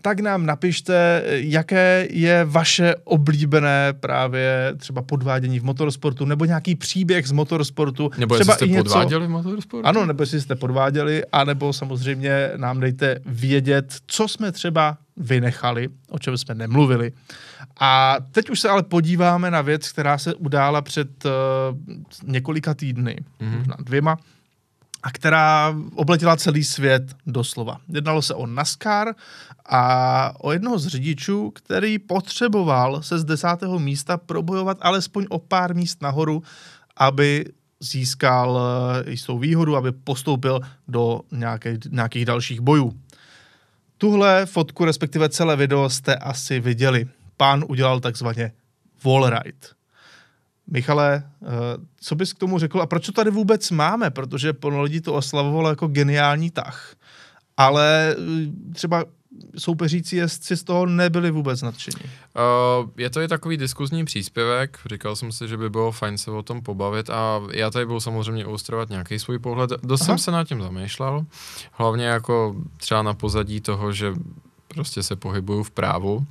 tak nám napište, jaké je vaše oblíbené právě třeba podvádění v motorsportu, nebo nějaký příběh z motorsportu. Nebo třeba jste i něco... podváděli v motorsportu. Ano, nebo jestli jste podváděli, anebo samozřejmě nám dejte vědět, co jsme třeba vynechali, o čem jsme nemluvili. A teď už se ale podíváme na věc, která se udála před uh, několika týdny, mm-hmm. možná dvěma, a která obletěla celý svět doslova. Jednalo se o NASCAR a o jednoho z řidičů, který potřeboval se z desátého místa probojovat alespoň o pár míst nahoru, aby získal eh, jistou výhodu, aby postoupil do nějaké, nějakých dalších bojů. Tuhle fotku, respektive celé video jste asi viděli. Pán udělal takzvaně wallride. Michale, eh, co bys k tomu řekl a proč to tady vůbec máme? Protože plno lidí to oslavovalo jako geniální tah. Ale eh, třeba soupeřící jezdci z toho nebyli vůbec nadšení. Uh, je to i takový diskuzní příspěvek, říkal jsem si, že by bylo fajn se o tom pobavit a já tady budu samozřejmě ilustrovat nějaký svůj pohled. Dost Aha. jsem se nad tím zamýšlel, hlavně jako třeba na pozadí toho, že prostě se pohybuju v právu.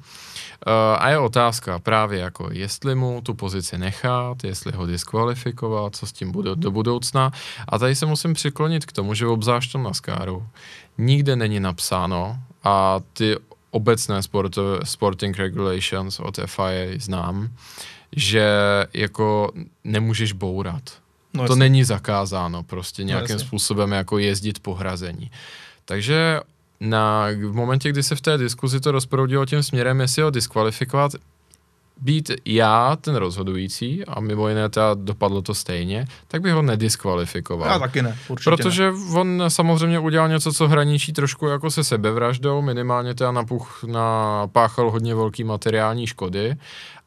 Eh, a je otázka právě jako, jestli mu tu pozici nechat, jestli ho diskvalifikovat, co s tím bude do budoucna. A tady se musím přiklonit k tomu, že obzvlášť na skáru nikde není napsáno a ty obecné sport, sporting regulations od FIA znám, že jako nemůžeš bourat. No jasný. to není zakázáno prostě no nějakým no způsobem jako jezdit po hrazení. Takže na, v momentě, kdy se v té diskuzi to rozproudilo tím směrem, jestli ho diskvalifikovat, být já ten rozhodující, a mimo jiné teda dopadlo to stejně, tak bych ho nediskvalifikoval. Já taky ne, určitě Protože ne. on samozřejmě udělal něco, co hraničí trošku jako se sebevraždou, minimálně teda napuch, napáchal hodně velký materiální škody,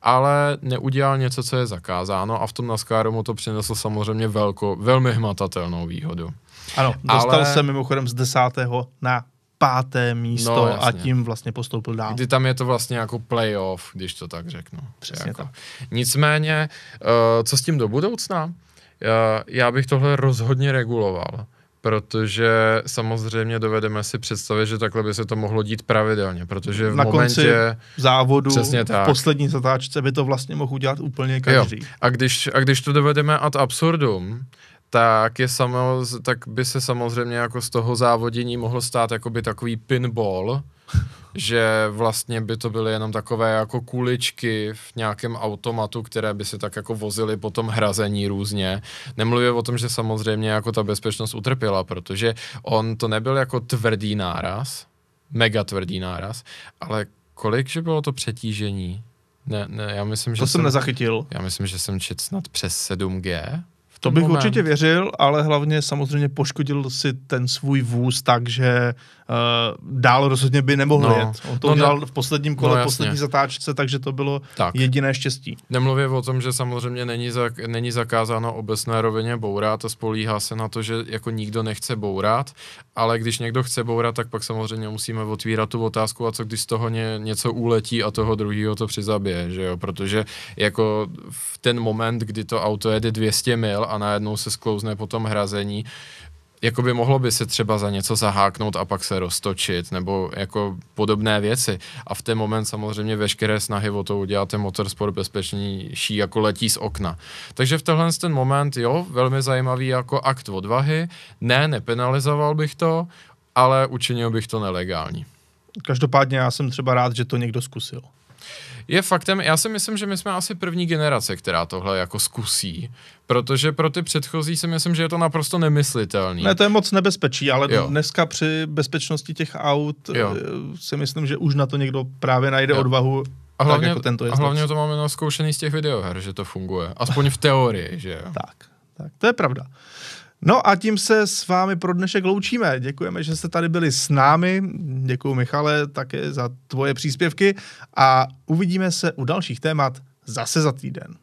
ale neudělal něco, co je zakázáno a v tom Nascaru mu to přineslo samozřejmě velkou, velmi hmatatelnou výhodu. Ano, dostal ale... se mimochodem z desátého na páté místo no, a tím vlastně postoupil dál. Kdy tam je to vlastně jako playoff, když to tak řeknu. Přesně jako. tak. Nicméně, uh, co s tím do budoucna? Já, eh, já bych tohle rozhodně reguloval, protože samozřejmě dovedeme si představit, že takhle by se to mohlo dít pravidelně, protože v Na momentě... závodu, přesně tak, v poslední zatáčce by to vlastně mohl udělat úplně každý. Jo. A, když, a když to dovedeme ad absurdum, tak, je samoz, tak by se samozřejmě jako z toho závodění mohl stát jakoby takový pinball, že vlastně by to byly jenom takové jako kuličky v nějakém automatu, které by se tak jako vozily po tom hrazení různě. Nemluvím o tom, že samozřejmě jako ta bezpečnost utrpěla, protože on to nebyl jako tvrdý náraz, mega tvrdý náraz, ale kolik, že bylo to přetížení? Ne, ne, já myslím, že to jsem, jsem nezachytil. Já myslím, že jsem čet snad přes 7G to bych moment. určitě věřil, ale hlavně samozřejmě poškodil si ten svůj vůz tak, že uh, eh, dál rozhodně by nemohl no. jet. On to no, udělal v posledním kole, no, poslední zatáčce, takže to bylo tak. jediné štěstí. Nemluvě o tom, že samozřejmě není, zak, není zakázáno obecné rovině bourat a spolíhá se na to, že jako nikdo nechce bourat, ale když někdo chce bourat, tak pak samozřejmě musíme otvírat tu otázku, a co když z toho ně, něco uletí a toho druhého to přizabije, že jo? Protože jako v ten moment, kdy to auto jede 200 mil a najednou se sklouzne po tom hrazení. Jakoby mohlo by se třeba za něco zaháknout a pak se roztočit, nebo jako podobné věci. A v ten moment samozřejmě veškeré snahy o to udělat ten motorsport bezpečnější, jako letí z okna. Takže v tohle ten moment, jo, velmi zajímavý jako akt odvahy. Ne, nepenalizoval bych to, ale učinil bych to nelegální. Každopádně já jsem třeba rád, že to někdo zkusil. Je faktem, já si myslím, že my jsme asi první generace, která tohle jako zkusí, protože pro ty předchozí si myslím, že je to naprosto nemyslitelný. Ne, to je moc nebezpečí, ale jo. dneska při bezpečnosti těch aut jo. Eh, si myslím, že už na to někdo právě najde jo. odvahu a hlavně, tak jako tento a hlavně to máme na zkoušený z těch videoher, že to funguje. Aspoň v teorii, že jo. tak, tak, to je pravda. No a tím se s vámi pro dnešek loučíme. Děkujeme, že jste tady byli s námi. Děkuji Michale také za tvoje příspěvky a uvidíme se u dalších témat zase za týden.